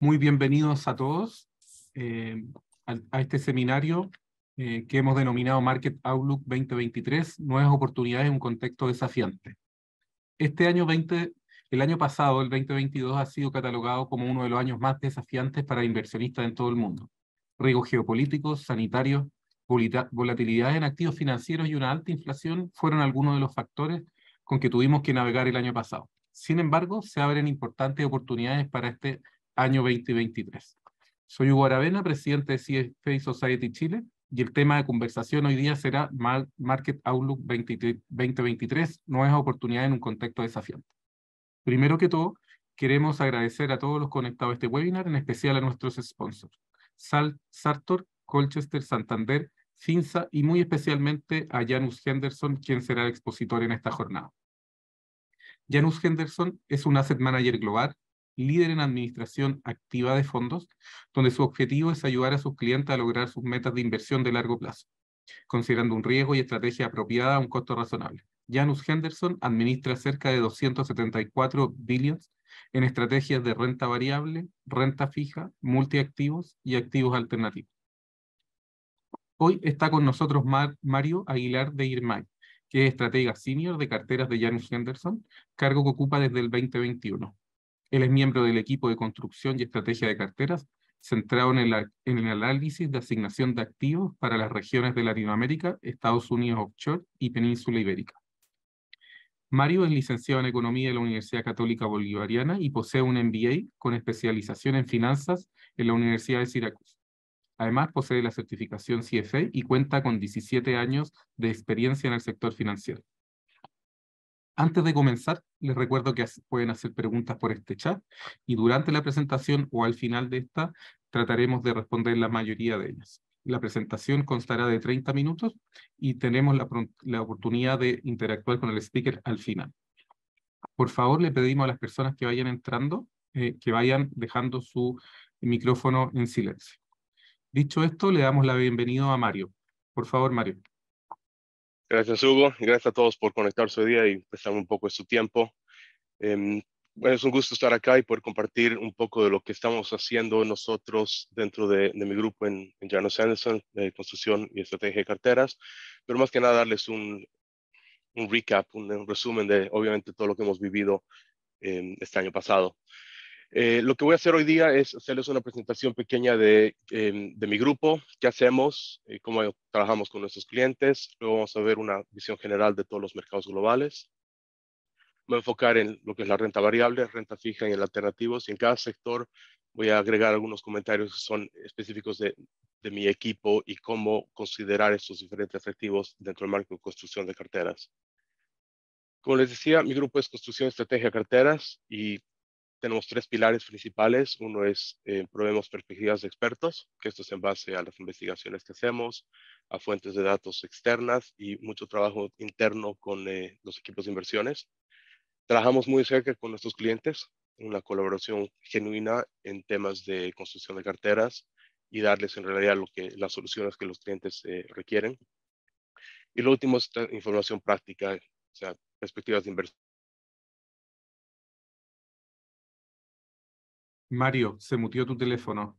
Muy bienvenidos a todos eh, a, este seminario eh, que hemos denominado Market Outlook 2023, nuevas oportunidades en un contexto desafiante. Este año 20, el año pasado, el 2022, ha sido catalogado como uno de los años más desafiantes para inversionistas en todo el mundo. Riesgos geopolíticos, sanitarios, volatilidad en activos financieros y una alta inflación fueron algunos de los factores con que tuvimos que navegar el año pasado. Sin embargo, se abren importantes oportunidades para este año 2023. Soy Hugo Aravena, presidente de CFA Society Chile, y el tema de conversación hoy día será Market Outlook 2023, nuevas oportunidades en un contexto desafiante. Primero que todo, queremos agradecer a todos los conectados a este webinar, en especial a nuestros sponsors, Sal, Sartor, Colchester, Santander, Finza, y muy especialmente a Janus Henderson, quien será el expositor en esta jornada. Janus Henderson es un asset manager global líder en administración activa de fondos, donde su objetivo es ayudar a sus clientes a lograr sus metas de inversión de largo plazo, considerando un riesgo y estrategia apropiada a un costo razonable. Janus Henderson administra cerca de 274 billions en estrategias de renta variable, renta fija, multiactivos y activos alternativos. Hoy está con nosotros Mario Aguilar de Irmay, que es estratega senior de carteras de Janus Henderson, cargo que ocupa desde el 2021. Él es miembro del equipo de construcción y estrategia de carteras, centrado en el, análisis de asignación de activos para las regiones de Latinoamérica, Estados Unidos offshore y Península Ibérica. Mario es licenciado en Economía de la Universidad Católica Bolivariana y posee un MBA con especialización en finanzas en la Universidad de Syracuse. Además, posee la certificación CFA e y cuenta con 17 años de experiencia en el sector financiero. Antes de comenzar, les recuerdo que pueden hacer preguntas por este chat y durante la presentación o al final de esta trataremos de responder la mayoría de ellas. La presentación constará de 30 minutos y tenemos la, oportunidad de interactuar con el speaker al final. Por favor, le pedimos a las personas que vayan entrando eh, que vayan dejando su micrófono en silencio. Dicho esto, le damos la bienvenida a Mario. Por favor, Mario. Gracias, Hugo. gracias a todos por conectarse hoy día y prestar un poco de su tiempo. Em, es un gusto estar acá y poder compartir un poco de lo que estamos haciendo nosotros dentro de, mi grupo en, Janos Anderson, de construcción y estrategia de carteras, pero más que nada darles un, recap, un, resumen de obviamente todo lo que hemos vivido em, este año pasado. Eh, lo que voy a hacer hoy día es hacerles una presentación pequeña de, em, mi grupo, qué hacemos, eh, cómo trabajamos con nuestros clientes. Luego vamos a ver una visión general de todos los mercados globales. Me voy a enfocar en lo que es la renta variable, renta fija y en alternativos. Y en cada sector voy a agregar algunos comentarios que son específicos de, de mi equipo y cómo considerar estos diferentes activos dentro del marco de construcción de carteras. Como les decía, mi grupo es Construcción Estrategia Carteras y tenemos tres pilares principales. Uno es eh, probemos perspectivas de expertos, que esto es en base a las investigaciones que hacemos, a fuentes de datos externas y mucho trabajo interno con eh, los equipos de inversiones. Trabajamos muy cerca con nuestros clientes, una colaboración genuina en temas de construcción de carteras y darles en realidad lo que, las soluciones que los clientes eh, requieren. Y lo último es información práctica, o sea, perspectivas de inversión Mario, se mutió tu teléfono.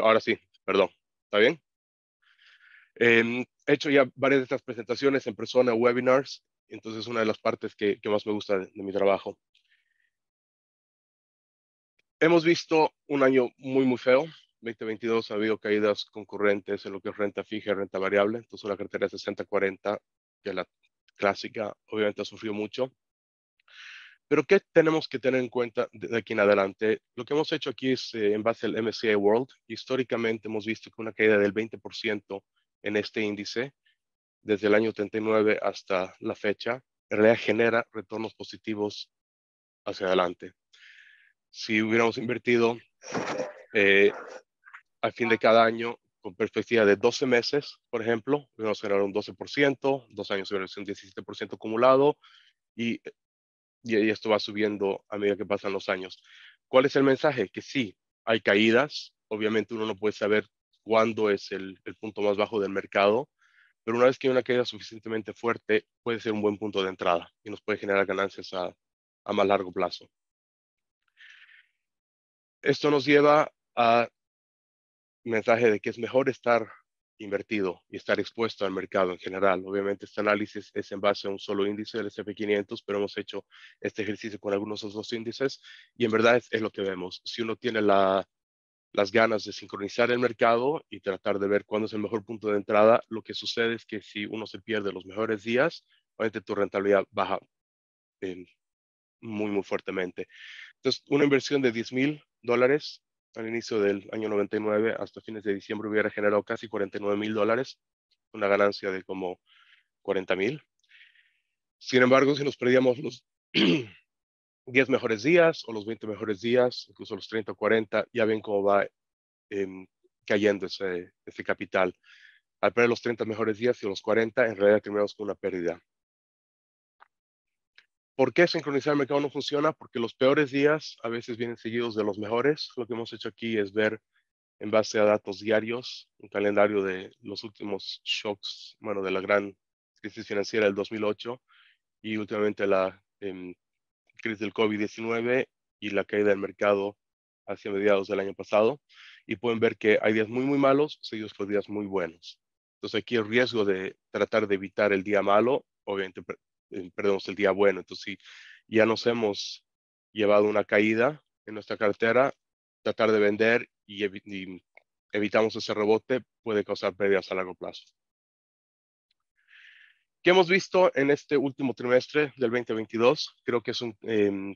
ahora sí, perdón. ¿Está bien? Em, he hecho ya varias de estas presentaciones en persona, webinars, entonces es una de las partes que, más me gusta de, mi trabajo. Hemos visto un año muy, muy feo, 2022 ha habido caídas concurrentes en lo que es renta fija y renta variable. Entonces, la cartera 60-40, que es la clásica, obviamente ha sufrido mucho. Pero ¿qué tenemos que tener en cuenta de aquí en adelante? Lo que hemos hecho aquí es eh, en base al MSCI World. Históricamente hemos visto que una caída del 20% en este índice desde el año 39 hasta la fecha, en realidad genera retornos positivos hacia adelante. Si hubiéramos invertido eh, al fin de cada año con perspectiva de 12 meses, por ejemplo, hubiéramos generado un 12%, dos años hubiéramos un 17% acumulado y y, esto va subiendo a medida que pasan los años. ¿Cuál es el mensaje? Que sí, hay caídas, obviamente uno no puede saber cuándo es el, punto más bajo del mercado, pero una vez que hay una caída suficientemente fuerte, puede ser un buen punto de entrada y nos puede generar ganancias a, más largo plazo. Esto nos lleva a mensaje de que es mejor estar invertido y estar expuesto al mercado en general. Obviamente este análisis es en base a un solo índice del S&P 500, pero hemos hecho este ejercicio con algunos otros índices y en verdad es, lo que vemos. Si uno tiene las ganas de sincronizar el mercado y tratar de ver cuándo es el mejor punto de entrada, lo que sucede es que si uno se pierde los mejores días, obviamente tu rentabilidad baja eh, muy, muy fuertemente. Entonces, una inversión de 10 mil dólares al inicio del año 99 hasta fines de diciembre hubiera generado casi 49 mil dólares, una ganancia de como 40 mil. Sin embargo, si nos perdíamos los 10 mejores días o los 20 mejores días, incluso los 30 o 40, ya ven cómo va em, cayendo ese, ese capital. Al perder los 30 mejores días y los 40, en realidad terminamos con una pérdida. ¿Por qué sincronizar el mercado no funciona? Porque los peores días a veces vienen seguidos de los mejores. Lo que hemos hecho aquí es ver en base a datos diarios, un calendario de los últimos shocks, bueno, de la gran crisis financiera del 2008 y últimamente la em, crisis del COVID-19 y la caída del mercado hacia mediados del año pasado. Y pueden ver que hay días muy, muy malos, seguidos por días muy buenos. Entonces aquí el riesgo de tratar de evitar el día malo, obviamente perdemos el día bueno. Entonces, si ya nos hemos llevado una caída en nuestra cartera, tratar de vender y, evitamos ese rebote puede causar pérdidas a largo plazo. ¿Qué hemos visto en este último trimestre del 2022? Creo que es un, em,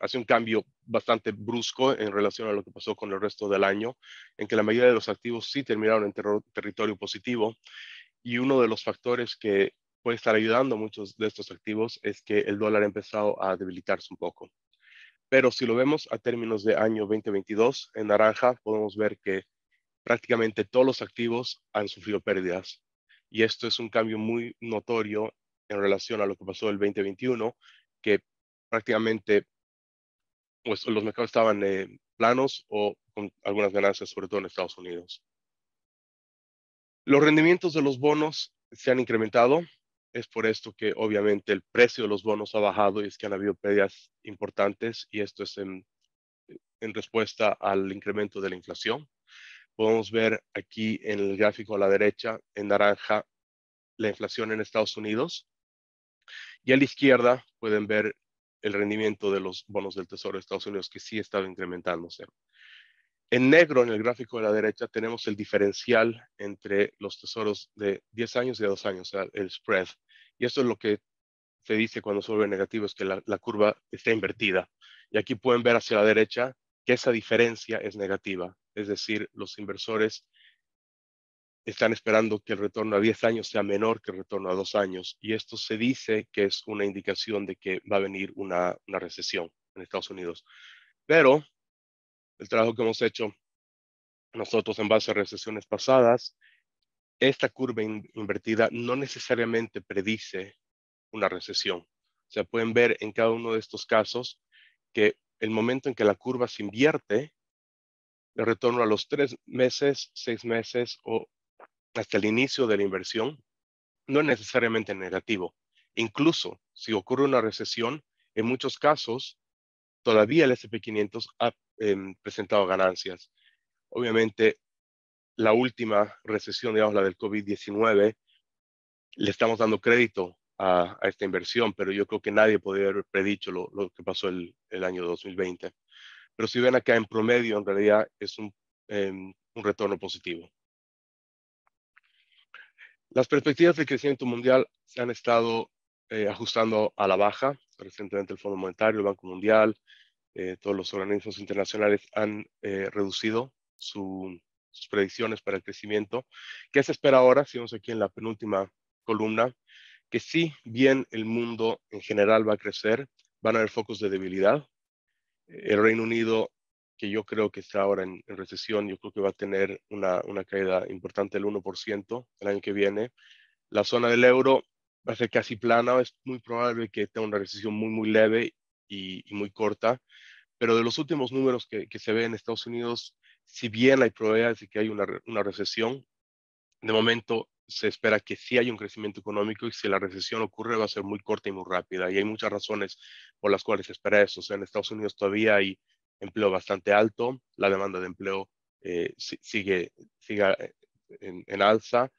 hace un cambio bastante brusco en relación a lo que pasó con el resto del año, en que la mayoría de los activos sí terminaron en territorio positivo. Y uno de los factores que puede estar ayudando a muchos de estos activos es que el dólar ha empezado a debilitarse un poco. Pero si lo vemos a términos de año 2022, en naranja podemos ver que prácticamente todos los activos han sufrido pérdidas. Y esto es un cambio muy notorio en relación a lo que pasó el 2021, que prácticamente pues, los mercados estaban eh, planos o con algunas ganancias, sobre todo en Estados Unidos. Los rendimientos de los bonos se han incrementado es por esto que obviamente el precio de los bonos ha bajado y es que han habido pérdidas importantes y esto es en, respuesta al incremento de la inflación. Podemos ver aquí en el gráfico a la derecha, en naranja, la inflación en Estados Unidos. Y a la izquierda pueden ver el rendimiento de los bonos del Tesoro de Estados Unidos, que sí ha estado incrementándose. En negro, en el gráfico de la derecha, tenemos el diferencial entre los tesoros de 10 años y de 2 años, o sea, el spread. Y eso es lo que se dice cuando se vuelve negativo, es que la, curva está invertida. Y aquí pueden ver hacia la derecha que esa diferencia es negativa. Es decir, los inversores están esperando que el retorno a 10 años sea menor que el retorno a 2 años. Y esto se dice que es una indicación de que va a venir una, una recesión en Estados Unidos. Pero el trabajo que hemos hecho nosotros en base a recesiones pasadas esta curva invertida no necesariamente predice una recesión. O sea, pueden ver en cada uno de estos casos que el momento en que la curva se invierte, el retorno a los tres meses, seis meses o hasta el inicio de la inversión, no es necesariamente negativo. Incluso si ocurre una recesión, en muchos casos, todavía el SP500 ha em, presentado ganancias. Obviamente, la última recesión, digamos, la del COVID-19, le estamos dando crédito a, esta inversión, pero yo creo que nadie podría haber predicho lo, que pasó el, año 2020. Pero si ven acá en promedio, en realidad es un, em, un retorno positivo. Las perspectivas de crecimiento mundial se han estado eh, ajustando a la baja. Recientemente el Fondo Monetario, el Banco Mundial, eh, todos los organismos internacionales han eh, reducido su, sus predicciones para el crecimiento. ¿Qué se espera ahora? Si vemos aquí en la penúltima columna, que si bien el mundo en general va a crecer, van a haber focos de debilidad. El Reino Unido, que yo creo que está ahora en, recesión, yo creo que va a tener una, una caída importante del 1% el año que viene. La zona del euro va a ser casi plana, es muy probable que tenga una recesión muy, muy leve y, muy corta, pero de los últimos números que, que se ve en Estados Unidos, si bien hay probabilidades de que hay una, una recesión, de momento se espera que sí hay un crecimiento económico y si la recesión ocurre va a ser muy corta y muy rápida. Y hay muchas razones por las cuales se espera eso. en Estados Unidos todavía hay empleo bastante alto, la demanda de empleo eh, sigue, sigue eh, en, alza,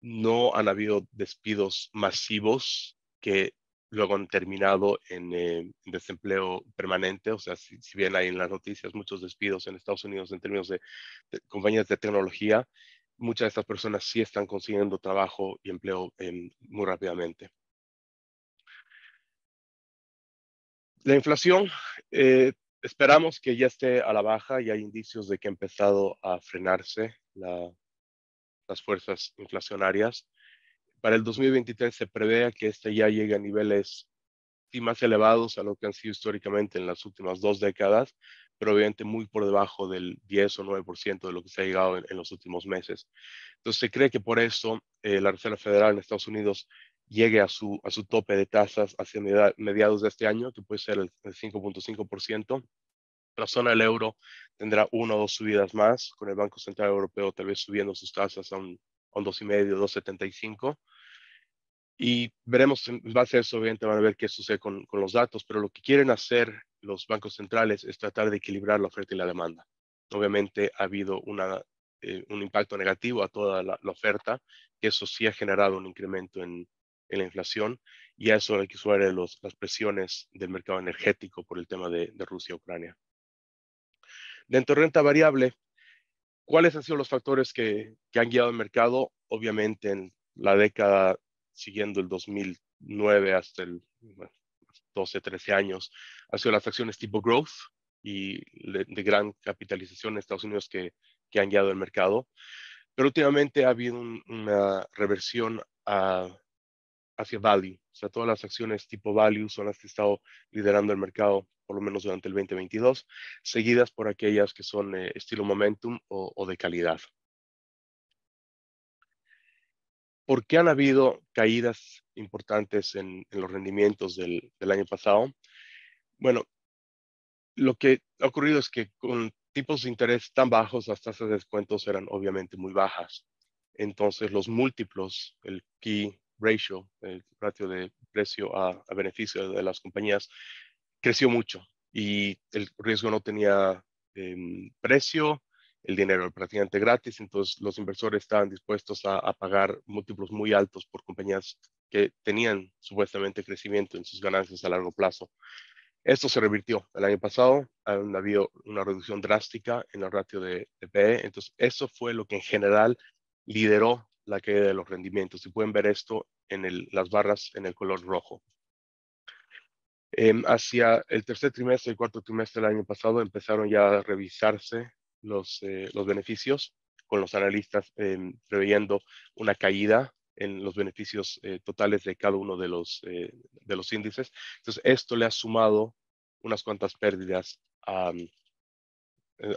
no han habido despidos masivos que luego han terminado eh, en, desempleo permanente. O sea, si, bien hay en las noticias muchos despidos en Estados Unidos en términos de, compañías de tecnología, muchas de estas personas sí están consiguiendo trabajo y empleo em, muy rápidamente. La inflación, eh, esperamos que ya esté a la baja y hay indicios de que ha empezado a frenarse las fuerzas inflacionarias. Para el 2023 se prevé que este ya llegue a niveles más elevados a lo que han sido históricamente en las últimas dos décadas, pero obviamente muy por debajo del 10 o 9% de lo que se ha llegado en, los últimos meses. Entonces se cree que por eso eh, la Reserva Federal en Estados Unidos llegue a su, a su tope de tasas hacia mediados de este año, que puede ser el, 5.5%. La zona del euro tendrá una o dos subidas más, con el Banco Central Europeo tal vez subiendo sus tasas a un, a un 2,5, 2,75 y veremos va base a eso, obviamente van a ver qué sucede con, con los datos, pero lo que quieren hacer los bancos centrales es tratar de equilibrar la oferta y la demanda. Obviamente ha habido una eh, un impacto negativo a toda la, oferta, que eso sí ha generado un incremento en, en la inflación y a eso hay que sumar las presiones del mercado energético por el tema de, Rusia Ucrania. Dentro de renta variable, ¿cuáles han sido los factores que, que han guiado el mercado? Obviamente en la década siguiendo el 2009 hasta el 12, 13 años, ha sido las acciones tipo growth y de, gran capitalización en Estados Unidos que, que, han guiado el mercado. Pero últimamente ha habido una reversión a, hacia value. O sea, todas las acciones tipo value son las que han estado liderando el mercado, por lo menos durante el 2022, seguidas por aquellas que son eh, estilo momentum o de calidad. ¿Por qué han habido caídas importantes en, los rendimientos del, año pasado? Bueno, lo que ha ocurrido es que con tipos de interés tan bajos, las tasas de descuentos eran obviamente muy bajas. Entonces, los múltiplos, el key ratio, el ratio de precio a, beneficio de las compañías, creció mucho y el riesgo no tenía em, precio el dinero prácticamente gratis, entonces los inversores estaban dispuestos a, pagar múltiplos muy altos por compañías que tenían supuestamente crecimiento en sus ganancias a largo plazo. Esto se revirtió el año pasado, ha habido una reducción drástica en la ratio de, de PE, entonces eso fue lo que en general lideró la caída de los rendimientos. Y pueden ver esto en el, las barras en el color rojo. Em, hacia el tercer trimestre y cuarto trimestre del año pasado empezaron ya a revisarse los, eh, los beneficios, con los analistas em, preveyendo una caída en los beneficios eh, totales de cada uno de los, eh, de índices. Entonces, esto le ha sumado unas cuantas pérdidas mm,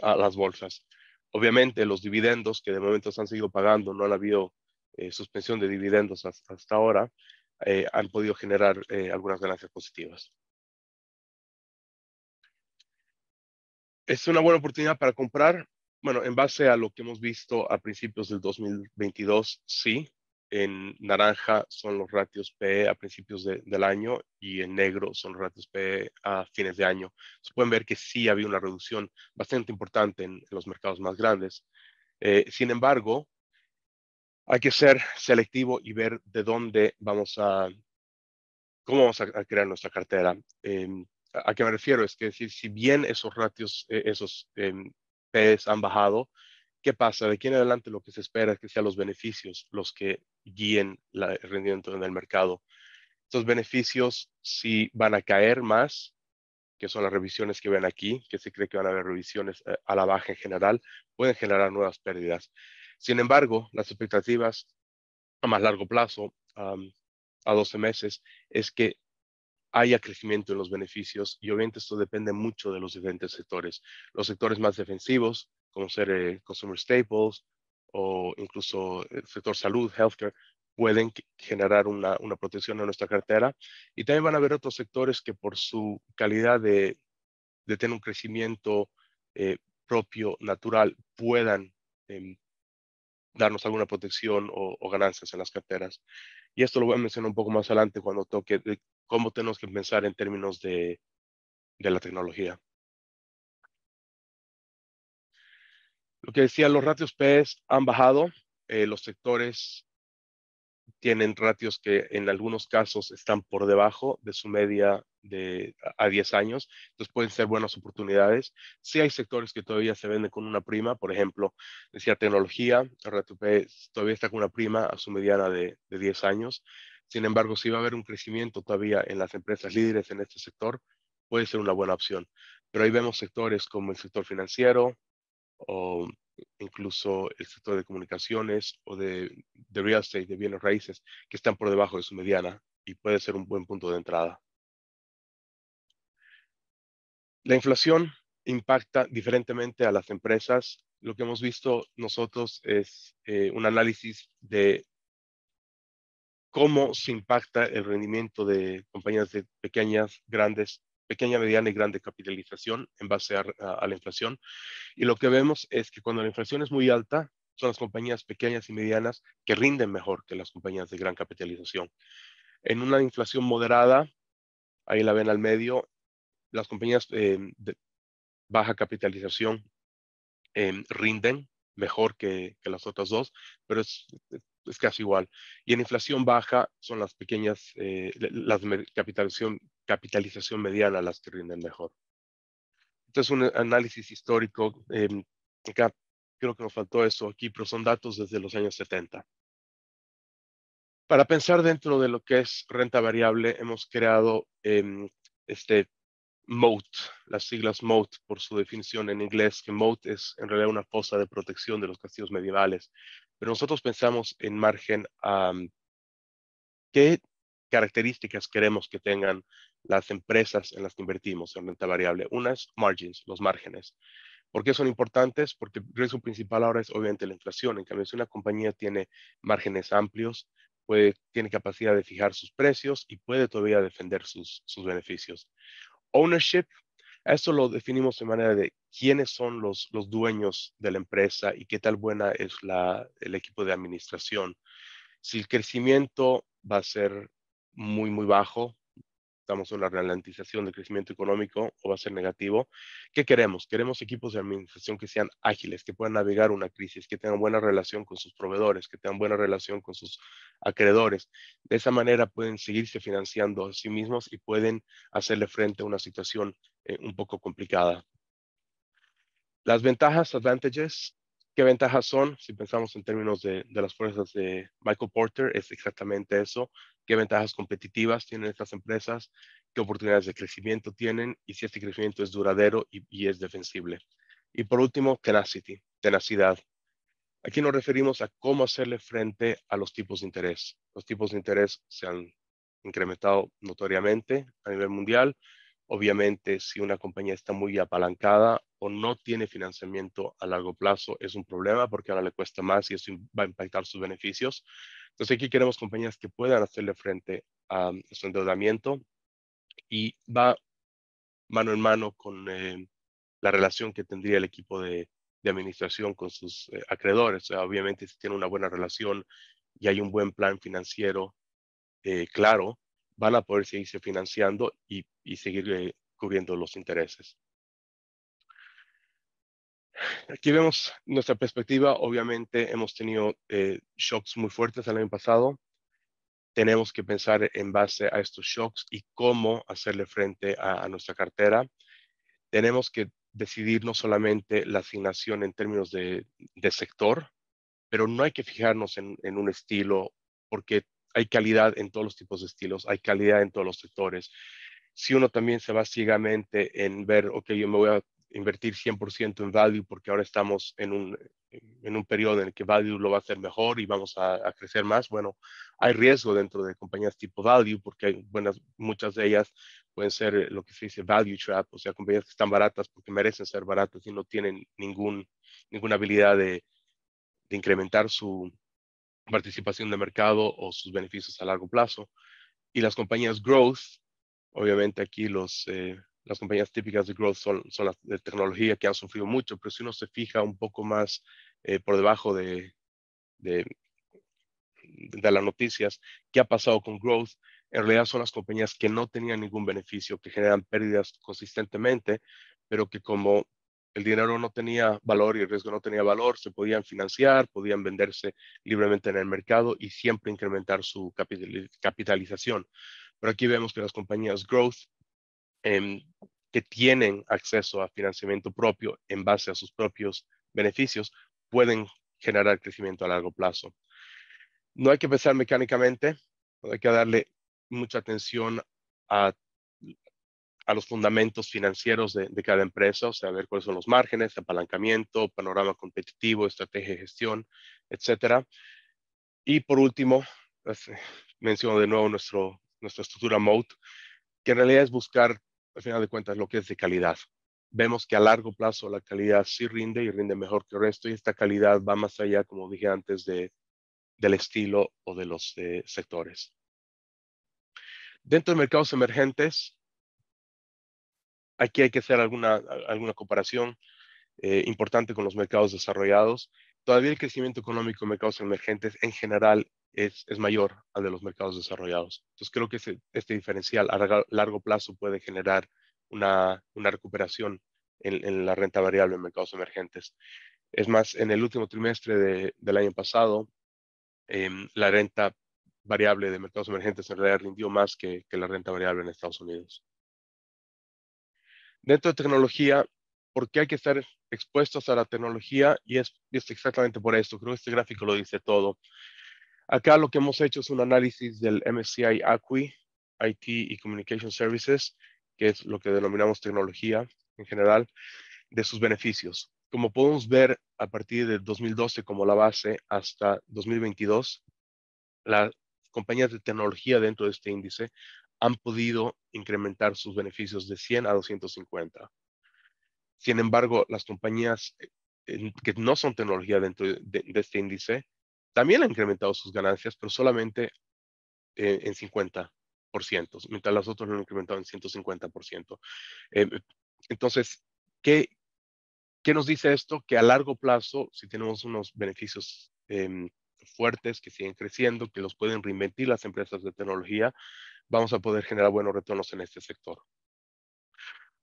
a, las bolsas. Obviamente, los dividendos que de momento se han seguido pagando, no ha habido suspensión de dividendos hasta ahora, han podido generar algunas ganancias positivas. es una buena oportunidad para comprar. Bueno, en base a lo que hemos visto a principios del 2022, sí. En naranja son los ratios P e a principios del año y en negro son los ratios P e a fines de año. Se pueden ver que sí había una reducción bastante importante en, los mercados más grandes. Eh, sin embargo, hay que ser selectivo y ver de dónde vamos a, cómo vamos a, crear nuestra cartera. Em, a qué me refiero es que decir, si bien esos ratios, e, esos em, PES han bajado, ¿qué pasa? De aquí en adelante lo que se espera es que sean los beneficios los que guíen la, el rendimiento en el mercado. Estos beneficios si van a caer más, que son las revisiones que ven aquí, que se cree que van a haber revisiones eh, a la baja en general, pueden generar nuevas pérdidas. Sin embargo, las expectativas a más largo plazo, a 12 meses, es que haya crecimiento en los beneficios y obviamente esto depende mucho de los diferentes sectores. Los sectores más defensivos, como ser el eh, consumer staples o incluso el eh, sector salud, healthcare, pueden generar una, protección en nuestra cartera. Y también van a haber otros sectores que por su calidad de, tener un crecimiento eh, propio, natural, puedan em, darnos alguna protección o, ganancias en las carteras. Y esto lo voy a mencionar un poco más adelante cuando toque cómo tenemos que pensar en términos de, la tecnología. Lo que decía, los ratios P e han bajado, eh, los sectores tienen ratios que en algunos casos están por debajo de su media de, a 10 años, entonces pueden ser buenas oportunidades. Si hay sectores que todavía se venden con una prima, por ejemplo, decía tecnología, el ratio P e todavía está con una prima a su mediana de, de 10 años. Sin embargo, si va a haber un crecimiento todavía en las empresas líderes en este sector, puede ser una buena opción. Pero ahí vemos sectores como el sector financiero o incluso el sector de comunicaciones o de, real estate, de bienes raíces, que están por debajo de su mediana y puede ser un buen punto de entrada. La inflación impacta diferentemente a las empresas. Lo que hemos visto nosotros es eh, un análisis de cómo se impacta el rendimiento de compañías de pequeñas, grandes, pequeña, mediana y grande capitalización en base a, la inflación. Y lo que vemos es que cuando la inflación es muy alta, son las compañías pequeñas y medianas que rinden mejor que las compañías de gran capitalización. En una inflación moderada, ahí la ven al medio, las compañías eh, de baja capitalización eh, rinden mejor que, que, las otras dos, pero es, es casi igual. Y en inflación baja son las pequeñas, eh, las capitalización, capitalización mediana las que rinden mejor. Este es un análisis histórico, eh, acá creo que nos faltó eso aquí, pero son datos desde los años 70. Para pensar dentro de lo que es renta variable, hemos creado em, este MOAT, las siglas MOAT por su definición en inglés, que MOAT es en realidad una fosa de protección de los castillos medievales pero nosotros pensamos en margen a qué características queremos que tengan las empresas en las que invertimos en renta variable. Unas, es margins, los márgenes. ¿Por qué son importantes? Porque el riesgo principal ahora es obviamente la inflación. En cambio, si una compañía tiene márgenes amplios, puede, tiene capacidad de fijar sus precios y puede todavía defender sus, sus beneficios. Ownership, eso lo definimos de manera de quiénes son los, los dueños de la empresa y qué tal buena es la, el equipo de administración. Si el crecimiento va a ser muy, muy bajo, estamos en la ralentización del crecimiento económico o va a ser negativo. ¿Qué queremos? Queremos equipos de administración que sean ágiles, que puedan navegar una crisis, que tengan buena relación con sus proveedores, que tengan buena relación con sus acreedores. De esa manera pueden seguirse financiando a sí mismos y pueden hacerle frente a una situación eh, un poco complicada. Las ventajas, advantages, ¿Qué ventajas son? Si pensamos en términos de, las fuerzas de Michael Porter, es exactamente eso. ¿Qué ventajas competitivas tienen estas empresas? ¿Qué oportunidades de crecimiento tienen? Y si este crecimiento es duradero y, es defensible. Y por último, tenacity, tenacidad. Aquí nos referimos a cómo hacerle frente a los tipos de interés. Los tipos de interés se han incrementado notoriamente a nivel mundial. Obviamente, si una compañía está muy apalancada o no tiene financiamiento a largo plazo es un problema porque ahora le cuesta más y eso va a impactar sus beneficios. Entonces aquí queremos compañías que puedan hacerle frente a su endeudamiento y va mano en mano con eh, la relación que tendría el equipo de, administración con sus eh, acreedores. obviamente si tiene una buena relación y hay un buen plan financiero eh, claro, van a poder seguirse financiando y seguir cubriendo los intereses. Aquí vemos nuestra perspectiva. Obviamente hemos tenido eh, shocks muy fuertes el año pasado. Tenemos que pensar en base a estos shocks y cómo hacerle frente a, nuestra cartera. Tenemos que decidir no solamente la asignación en términos de, sector, pero no hay que fijarnos en, en, un estilo porque hay calidad en todos los tipos de estilos, hay calidad en todos los sectores. Si uno también se va ciegamente en ver, ok, yo me voy a invertir 100% en value porque ahora estamos en un, eh, en un periodo en el que value lo va a hacer mejor y vamos a, crecer más. Bueno, hay riesgo dentro de compañías tipo value porque hay buenas, muchas de ellas pueden ser eh, lo que se dice value trap, o sea, compañías que están baratas porque merecen ser baratas y no tienen ningún, ninguna habilidad de, de incrementar su participación de mercado o sus beneficios a largo plazo. Y las compañías growth, obviamente aquí los, eh, las compañías típicas de growth son, las de tecnología que han sufrido mucho, pero si uno se fija un poco más eh, por debajo de, de, de, las noticias, qué ha pasado con growth, en realidad son las compañías que no tenían ningún beneficio, que generan pérdidas consistentemente, pero que como el dinero no tenía valor y el riesgo no tenía valor, se podían financiar, podían venderse libremente en el mercado y siempre incrementar su capitalización. Pero aquí vemos que las compañías growth Em, que tienen acceso a financiamiento propio en base a sus propios beneficios pueden generar crecimiento a largo plazo. No hay que pensar mecánicamente, hay que darle mucha atención a, a los fundamentos financieros de, cada empresa, o sea, ver cuáles son los márgenes, apalancamiento, panorama competitivo, estrategia de gestión, etcétera. Y por último, pues, menciono de nuevo nuestro, nuestra estructura MOAT, que en realidad es buscar al final de cuentas, lo que es de calidad. Vemos que a largo plazo la calidad sí rinde y rinde mejor que el resto y esta calidad va más allá, como dije antes, de, del estilo o de los sectores. Dentro de mercados emergentes, aquí hay que hacer alguna, alguna comparación eh, importante con los mercados desarrollados. Todavía el crecimiento económico en mercados emergentes en general es, mayor al de los mercados desarrollados. Entonces creo que este diferencial a largo plazo puede generar una, recuperación en, la renta variable en mercados emergentes. Es más, en el último trimestre del año pasado, em, la renta variable de mercados emergentes en realidad rindió más que, la renta variable en Estados Unidos. Dentro de tecnología, ¿por qué hay que estar expuestos a la tecnología? Y es exactamente por esto. Creo que este gráfico lo dice todo. Acá lo que hemos hecho es un análisis del MSCI ACWI, IT y Communication Services, que es lo que denominamos tecnología en general, de sus beneficios. Como podemos ver, a partir de 2012 como la base hasta 2022, las compañías de tecnología dentro de este índice han podido incrementar sus beneficios de 100 a 250. Sin embargo, las compañías eh, que no son tecnología dentro de este índice también ha incrementado sus ganancias, pero solamente en 50%, mientras las otras lo han incrementado en 150%. Eh, entonces, ¿qué, ¿qué, nos dice esto? Que a largo plazo, si tenemos unos beneficios em, fuertes que siguen creciendo, que los pueden reinventar las empresas de tecnología, vamos a poder generar buenos retornos en este sector.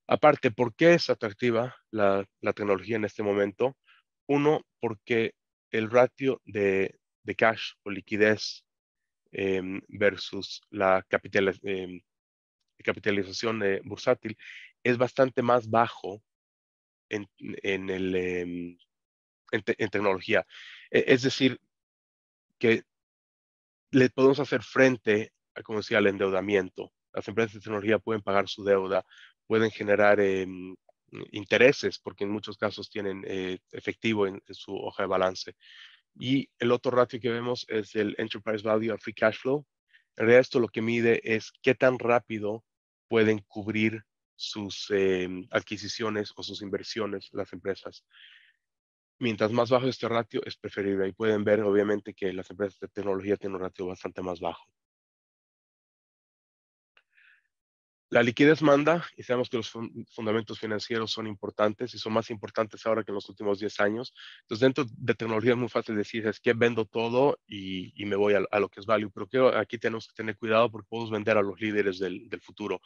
Aparte, ¿por qué es atractiva la, la tecnología en este momento? Uno, porque el ratio de de cash o liquidez em, versus la capital, em, capitalización eh, bursátil es bastante más bajo en, el, em, en, tecnología. E, es decir, que le podemos hacer frente, a, como decía, al endeudamiento. Las empresas de tecnología pueden pagar su deuda, pueden generar intereses, porque en muchos casos tienen eh, efectivo en, su hoja de balance. Y el otro ratio que vemos es el Enterprise Value a Free Cash Flow. En realidad esto lo que mide es qué tan rápido pueden cubrir sus em, adquisiciones o sus inversiones las empresas. Mientras más bajo este ratio es preferible. Y pueden ver obviamente que las empresas de tecnología tienen un ratio bastante más bajo. La liquidez manda y sabemos que los fundamentos financieros son importantes y son más importantes ahora que en los últimos 10 años. Entonces, dentro de tecnología es muy fácil decir, es que vendo todo y, me voy a, lo que es value, pero aquí tenemos que tener cuidado porque podemos vender a los líderes del, futuro.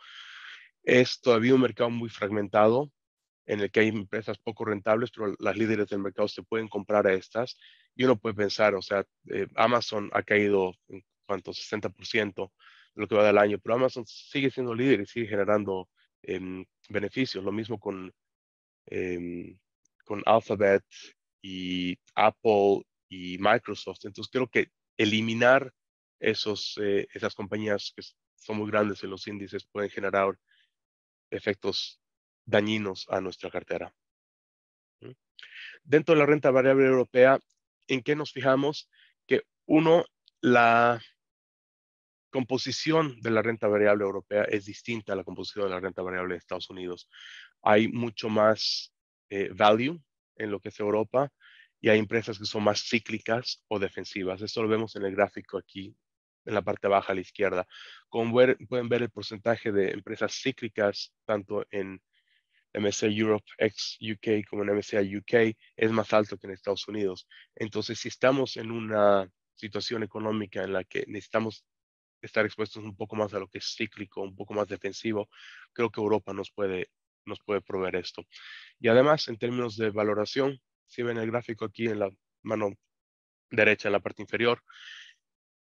Es todavía un mercado muy fragmentado en el que hay empresas poco rentables, pero las líderes del mercado se pueden comprar a estas y uno puede pensar, o sea, eh, Amazon ha caído en cuanto 60% lo que va del año, pero Amazon sigue siendo líder y sigue generando em, beneficios. Lo mismo con, em, con Alphabet y Apple y Microsoft. Entonces creo que eliminar esos, eh, esas compañías que son muy grandes en los índices pueden generar efectos dañinos a nuestra cartera. ¿Mm? Dentro de la renta variable europea, ¿en qué nos fijamos? Que uno, la composición de la renta variable europea es distinta a la composición de la renta variable de Estados Unidos. Hay mucho más eh, value en lo que es Europa y hay empresas que son más cíclicas o defensivas. Esto lo vemos en el gráfico aquí en la parte baja a la izquierda. Como pueden ver el porcentaje de empresas cíclicas, tanto en MSCI Europe ex UK como en MSCI UK, es más alto que en Estados Unidos. Entonces, si estamos en una situación económica en la que necesitamos estar expuestos un poco más a lo que es cíclico, un poco más defensivo, creo que Europa nos puede, nos puede proveer esto. Y además, en términos de valoración, si ven el gráfico aquí en la mano derecha, en la parte inferior,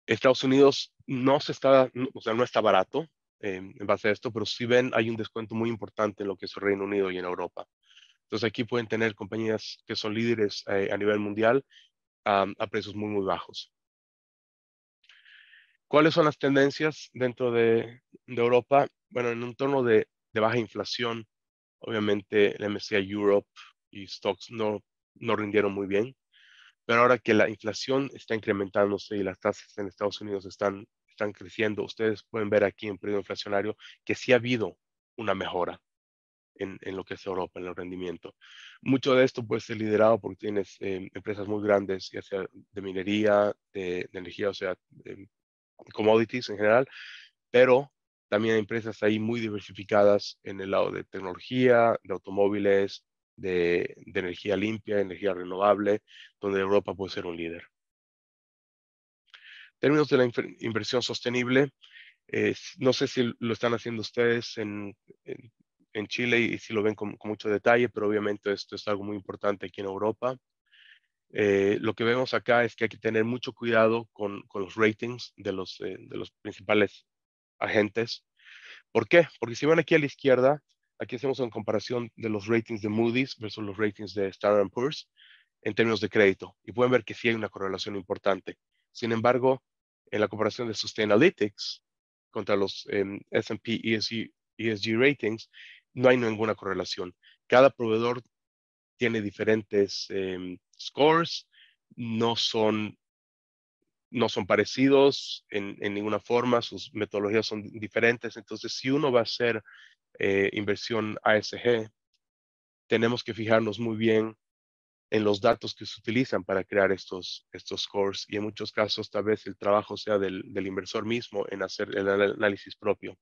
Estados Unidos no se está, o sea, no está barato em, en base a esto, pero si ven hay un descuento muy importante en lo que es el Reino Unido y en Europa. Entonces aquí pueden tener compañías que son líderes eh, a nivel mundial a precios muy, muy bajos. ¿Cuáles son las tendencias dentro de, Europa? Bueno, en un entorno de, baja inflación, obviamente la MSCI Europe y stocks no, no rindieron muy bien, pero ahora que la inflación está incrementándose y las tasas en Estados Unidos están, están creciendo, ustedes pueden ver aquí en periodo inflacionario que sí ha habido una mejora en, en, lo que es Europa, en el rendimiento. Mucho de esto puede ser liderado porque tienes eh, empresas muy grandes, ya sea de minería, de, energía, o sea, commodities en general, pero también hay empresas ahí muy diversificadas en el lado de tecnología, de automóviles, de, energía limpia, energía renovable, donde Europa puede ser un líder. En términos de la inversión sostenible, no sé si lo están haciendo ustedes en, Chile y si lo ven con, mucho detalle, pero obviamente esto es algo muy importante aquí en Europa. Eh, lo que vemos acá es que hay que tener mucho cuidado con, los ratings eh, de los, principales agentes. ¿Por qué? Porque si van aquí a la izquierda, aquí hacemos una comparación de los ratings de Moody's versus los ratings de Standard Poor's en términos de crédito. Y pueden ver que sí hay una correlación importante. Sin embargo, en la comparación de Sustainalytics contra los em, S&P ESG e ratings, no hay ninguna correlación. Cada proveedor tiene diferentes em, scores, no son, no son parecidos en, ninguna forma, sus metodologías son diferentes. Entonces, si uno va a hacer eh, inversión ASG, tenemos que fijarnos muy bien en los datos que se utilizan para crear estos, estos scores y en muchos casos tal vez el trabajo sea del inversor mismo en hacer el análisis propio.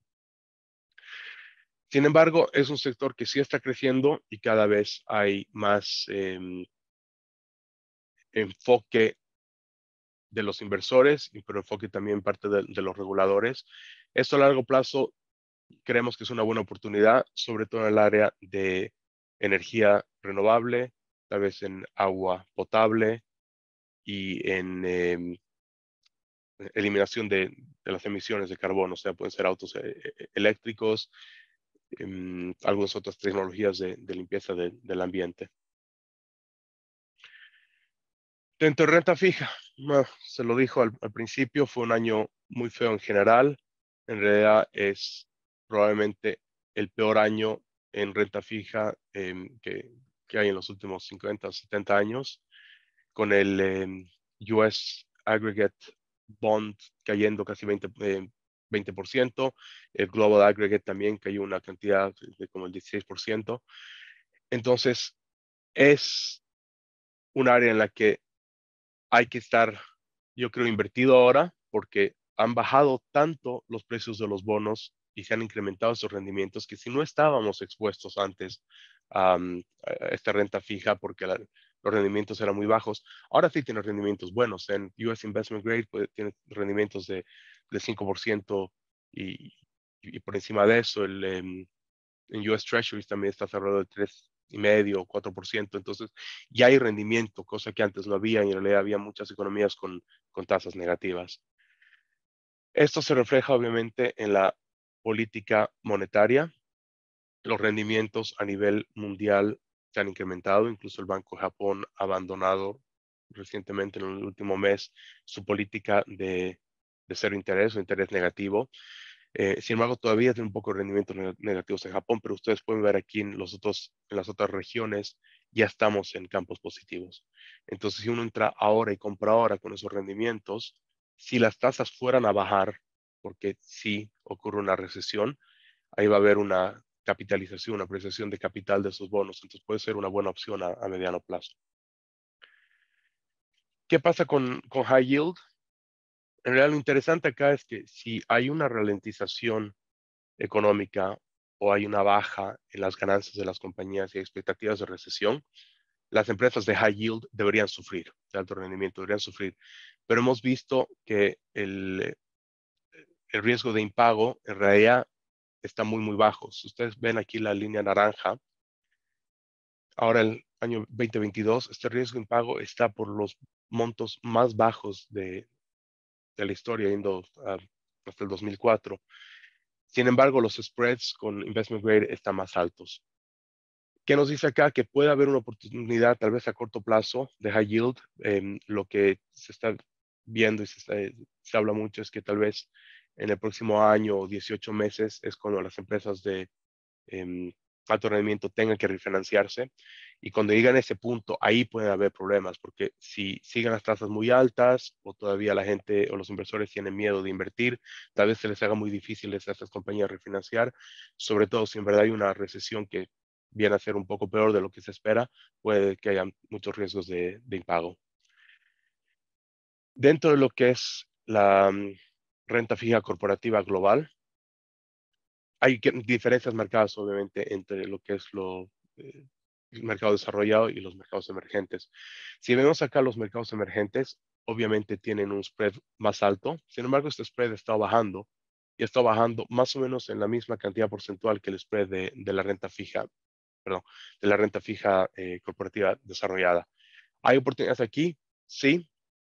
Sin embargo, es un sector que sí está creciendo y cada vez hay más em, enfoque de los inversores, pero enfoque también parte de, los reguladores. Esto a largo plazo creemos que es una buena oportunidad, sobre todo en el área de energía renovable, tal vez en agua potable y en em, eliminación de, las emisiones de carbono, o sea, pueden ser autos eh, eh, eléctricos, Em, algunas otras tecnologías de, limpieza del ambiente. Dentro de renta fija, se lo dijo al, principio, fue un año muy feo en general. En realidad es probablemente el peor año en renta fija em, que, hay en los últimos 50 o 70 años, con el em, US Aggregate Bond cayendo casi 20, 20%, el Global Aggregate también cayó una cantidad de como el 16%. Entonces, es un área en la que hay que estar, yo creo, invertido ahora porque han bajado tanto los precios de los bonos y se han incrementado esos rendimientos que si no estábamos expuestos antes a esta renta fija porque los rendimientos eran muy bajos, ahora sí tiene rendimientos buenos. En US Investment Grade pues, tiene rendimientos de de 5% y, y, por encima de eso el, em, en US Treasuries también está cerrado de 3,5 o 4%, entonces ya hay rendimiento, cosa que antes no había y en realidad había muchas economías con, con tasas negativas. Esto se refleja obviamente en la política monetaria. Los rendimientos a nivel mundial se han incrementado, incluso el Banco de Japón ha abandonado recientemente en el último mes su política de de cero interés o interés negativo. Eh, sin embargo, todavía tiene un poco de rendimientos negativos en Japón, pero ustedes pueden ver aquí en, los otros, en las otras regiones ya estamos en campos positivos. Entonces, si uno entra ahora y compra ahora con esos rendimientos, si las tasas fueran a bajar, porque si sí ocurre una recesión, ahí va a haber una capitalización, una apreciación de capital de esos bonos. Entonces puede ser una buena opción a, a mediano plazo. ¿Qué pasa con, con high yield? en realidad lo interesante acá es que si hay una ralentización económica o hay una baja en las ganancias de las compañías y expectativas de recesión, las empresas de high yield deberían sufrir, de alto rendimiento deberían sufrir. Pero hemos visto que el, el riesgo de impago en realidad está muy, muy bajo. Si ustedes ven aquí la línea naranja, ahora el año 2022, este riesgo de impago está por los montos más bajos de, de la historia, yendo hasta el 2004. Sin embargo, los spreads con investment grade están más altos. ¿Qué nos dice acá? Que puede haber una oportunidad, tal vez a corto plazo, de high yield. Em, lo que se está viendo y se, habla mucho es que tal vez en el próximo año o 18 meses es cuando las empresas de eh, alto rendimiento tengan que refinanciarse y cuando llegan a ese punto, ahí pueden haber problemas, porque si siguen las tasas muy altas o todavía la gente o los inversores tienen miedo de invertir, tal vez se les haga muy difícil a estas compañías refinanciar, sobre todo si en verdad hay una recesión que viene a ser un poco peor de lo que se espera, puede que haya muchos riesgos de, de impago. Dentro de lo que es la mm, renta fija corporativa global, hay diferencias marcadas obviamente entre lo que es lo, eh, el mercado desarrollado y los mercados emergentes. Si vemos acá los mercados emergentes, obviamente tienen un spread más alto, sin embargo este spread está bajando y está bajando más o menos en la misma cantidad porcentual que el spread de, la renta fija, perdón, de la renta fija eh, corporativa desarrollada. ¿Hay oportunidades aquí? Sí.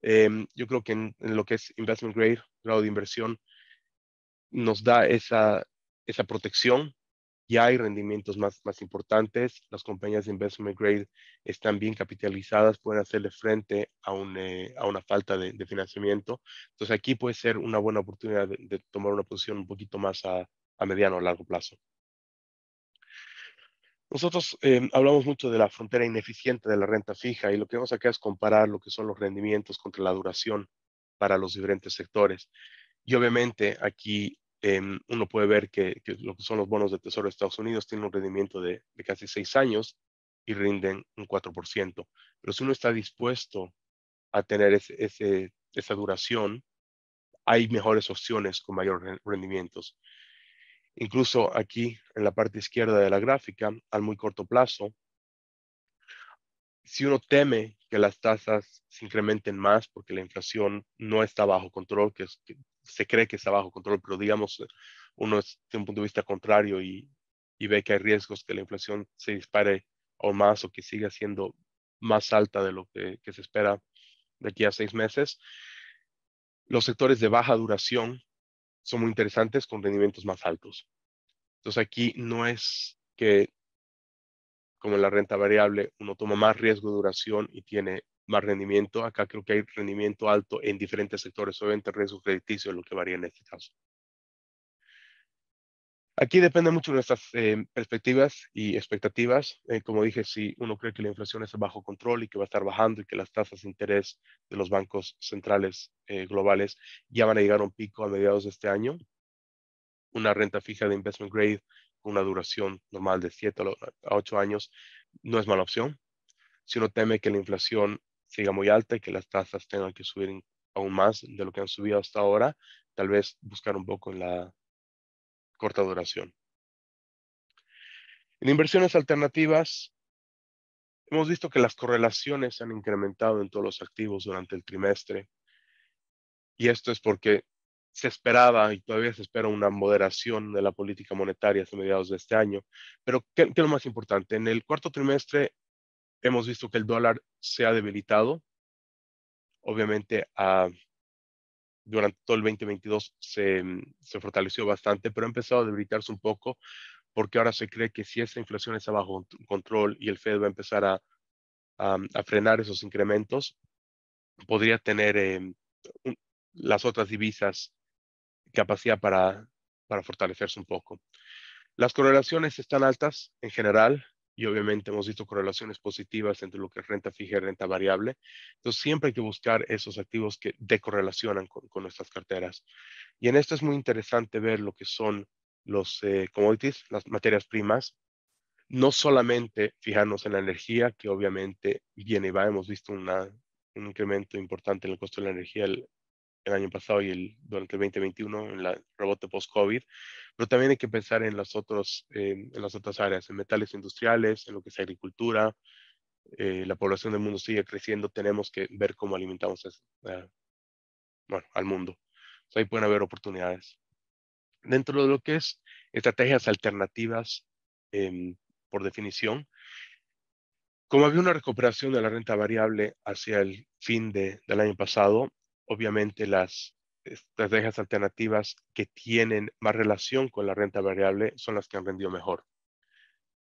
Em, yo creo que en, lo que es investment grade, grado de inversión, nos da esa, esa protección ya hay rendimientos más, más importantes, las compañías de investment grade están bien capitalizadas, pueden hacerle frente a, eh, a una falta de, financiamiento. Entonces aquí puede ser una buena oportunidad de, tomar una posición un poquito más a, a mediano o largo plazo. Nosotros eh, hablamos mucho de la frontera ineficiente de la renta fija y lo que vamos acá es comparar lo que son los rendimientos contra la duración para los diferentes sectores. Y obviamente aquí Em, uno puede ver que, lo que son los bonos de Tesoro de Estados Unidos tienen un rendimiento de, de casi seis años y rinden un 4%. Pero si uno está dispuesto a tener ese, esa duración, hay mejores opciones con mayores rendimientos. Incluso aquí en la parte izquierda de la gráfica, al muy corto plazo, si uno teme que las tasas se incrementen más porque la inflación no está bajo control, que, es, se cree que está bajo control, pero digamos, uno tiene un punto de vista contrario y, ve que hay riesgos que la inflación se dispare o más o que siga siendo más alta de lo que, que se espera de aquí a seis meses. Los sectores de baja duración son muy interesantes con rendimientos más altos. Entonces aquí no es que como en la renta variable uno toma más riesgo de duración y tiene más rendimiento. Acá creo que hay rendimiento alto en diferentes sectores, obviamente riesgo crediticio es lo que varía en este caso. Aquí depende mucho de nuestras eh, perspectivas y expectativas. Eh, como dije, si uno cree que la inflación está bajo control y que va a estar bajando y que las tasas de interés de los bancos centrales eh, globales ya van a llegar a un pico a mediados de este año, una renta fija de investment grade con una duración normal de 7 a 8 años no es mala opción. Si uno teme que la inflación siga muy alta y que las tasas tengan que subir aún más de lo que han subido hasta ahora, tal vez buscar un poco en la corta duración. En inversiones alternativas, hemos visto que las correlaciones han incrementado en todos los activos durante el trimestre y esto es porque se esperaba y todavía se espera una moderación de la política monetaria a mediados de este año. Pero, ¿qué, qué es lo más importante? En el cuarto trimestre hemos visto que el dólar se ha debilitado. Obviamente, ah, durante todo el 2022 mm, se, fortaleció bastante, pero ha empezado a debilitarse un poco porque ahora se cree que si esa inflación está bajo control y el Fed va a empezar a, frenar esos incrementos, podría tener eh, las otras divisas capacidad para, para fortalecerse un poco. Las correlaciones están altas en general y obviamente hemos visto correlaciones positivas entre lo que es renta fija y renta variable. Entonces siempre hay que buscar esos activos que decorrelacionan con, con nuestras carteras. Y en esto es muy interesante ver lo que son los eh, commodities, las materias primas. No solamente fijarnos en la energía, que obviamente viene y va, hemos visto un incremento importante en el costo de la energía el año pasado y el, durante el 2021 en la rebote post-COVID, pero también hay que pensar en, las otros, en las otras áreas, en metales industriales, en lo que es agricultura. Eh, la población del mundo sigue creciendo, tenemos que ver cómo alimentamos eh, al mundo. ahí pueden haber oportunidades. Dentro de lo que es estrategias alternativas, em, por definición, como había una recuperación de la renta variable hacia el fin del año pasado, obviamente las estrategias alternativas que tienen más relación con la renta variable son las que han rendido mejor.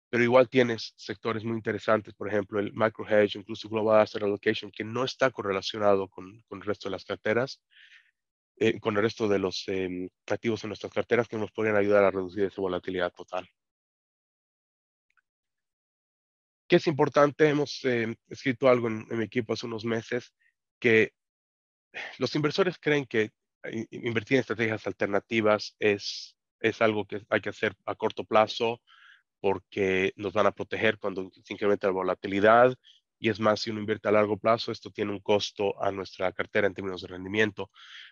Pero igual tienes sectores muy interesantes, por ejemplo, el micro hedge, incluso global asset allocation, que no está correlacionado con, el resto de las carteras, eh, con el resto de los em, activos en nuestras carteras que nos pueden ayudar a reducir esa volatilidad total. ¿Qué es importante? Hemos em, escrito algo en mi equipo hace unos meses que los inversores creen que invertir en estrategias alternativas es, es algo que hay que hacer a corto plazo porque nos van a proteger cuando se incrementa la volatilidad y es más, si uno invierte a largo plazo, esto tiene un costo a nuestra cartera en términos de rendimiento.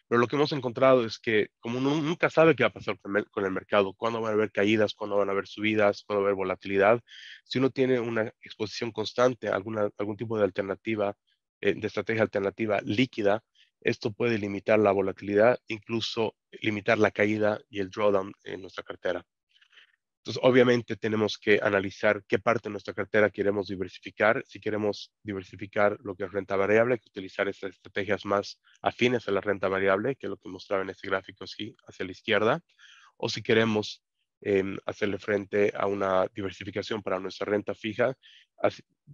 Pero lo que hemos encontrado es que como uno nunca sabe qué va a pasar con el mercado, cuándo van a haber caídas, cuándo van a haber subidas, cuándo va a haber volatilidad, si uno tiene una exposición constante a alguna, algún tipo de alternativa, eh, de estrategia alternativa líquida, esto puede limitar la volatilidad, incluso limitar la caída y el drawdown en nuestra cartera. Entonces, obviamente tenemos que analizar qué parte de nuestra cartera queremos diversificar. Si queremos diversificar lo que es renta variable, que utilizar esas estrategias más afines a la renta variable, que es lo que mostraba en este gráfico así, hacia la izquierda. O si queremos em, hacerle frente a una diversificación para nuestra renta fija,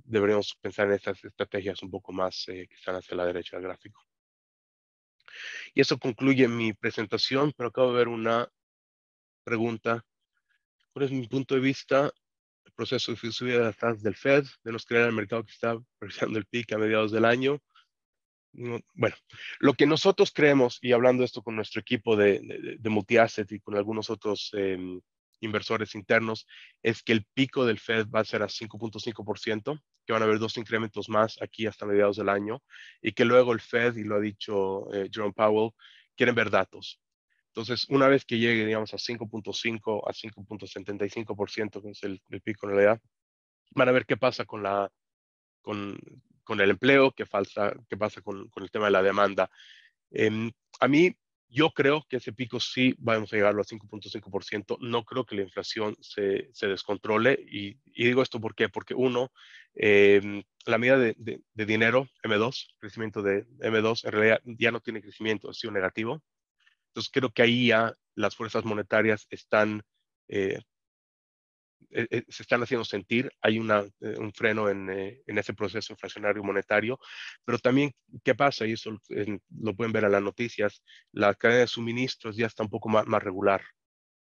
deberíamos pensar en estas estrategias un poco más eh, que están hacia la derecha del gráfico. Y eso concluye mi presentación, pero acabo de ver una pregunta. ¿Cuál es mi punto de vista? El proceso de subida de las tasas del Fed, de creer crear el mercado que está realizando el pico a mediados del año. bueno, lo que nosotros creemos, y hablando esto con nuestro equipo de, de, multi-asset y con algunos otros em, inversores internos, es que el pico del Fed va a ser a 5.5% que van a haber dos incrementos más aquí hasta mediados del año y que luego el Fed, y lo ha dicho eh, Jerome Powell, quieren ver datos. Entonces, una vez que llegue, digamos, a 5.5, a 5.75%, que es el, pico en realidad, van a ver qué pasa con, la, con, con el empleo, qué, falsa, qué pasa con, con, el tema de la demanda. Em, a mí, yo creo que ese pico sí vamos a llegarlo a 5.5%. No creo que la inflación se, se descontrole. Y, y, digo esto ¿por qué? porque, uno, Em, la medida de, dinero, M2, crecimiento de M2, en realidad ya no tiene crecimiento, ha sido negativo. Entonces creo que ahí ya las fuerzas monetarias están, eh, eh, eh, se están haciendo sentir, hay una, un freno en, ese proceso inflacionario monetario, pero también, ¿qué pasa? Y eso lo pueden ver en las noticias, la cadena de suministros ya está un poco más regular.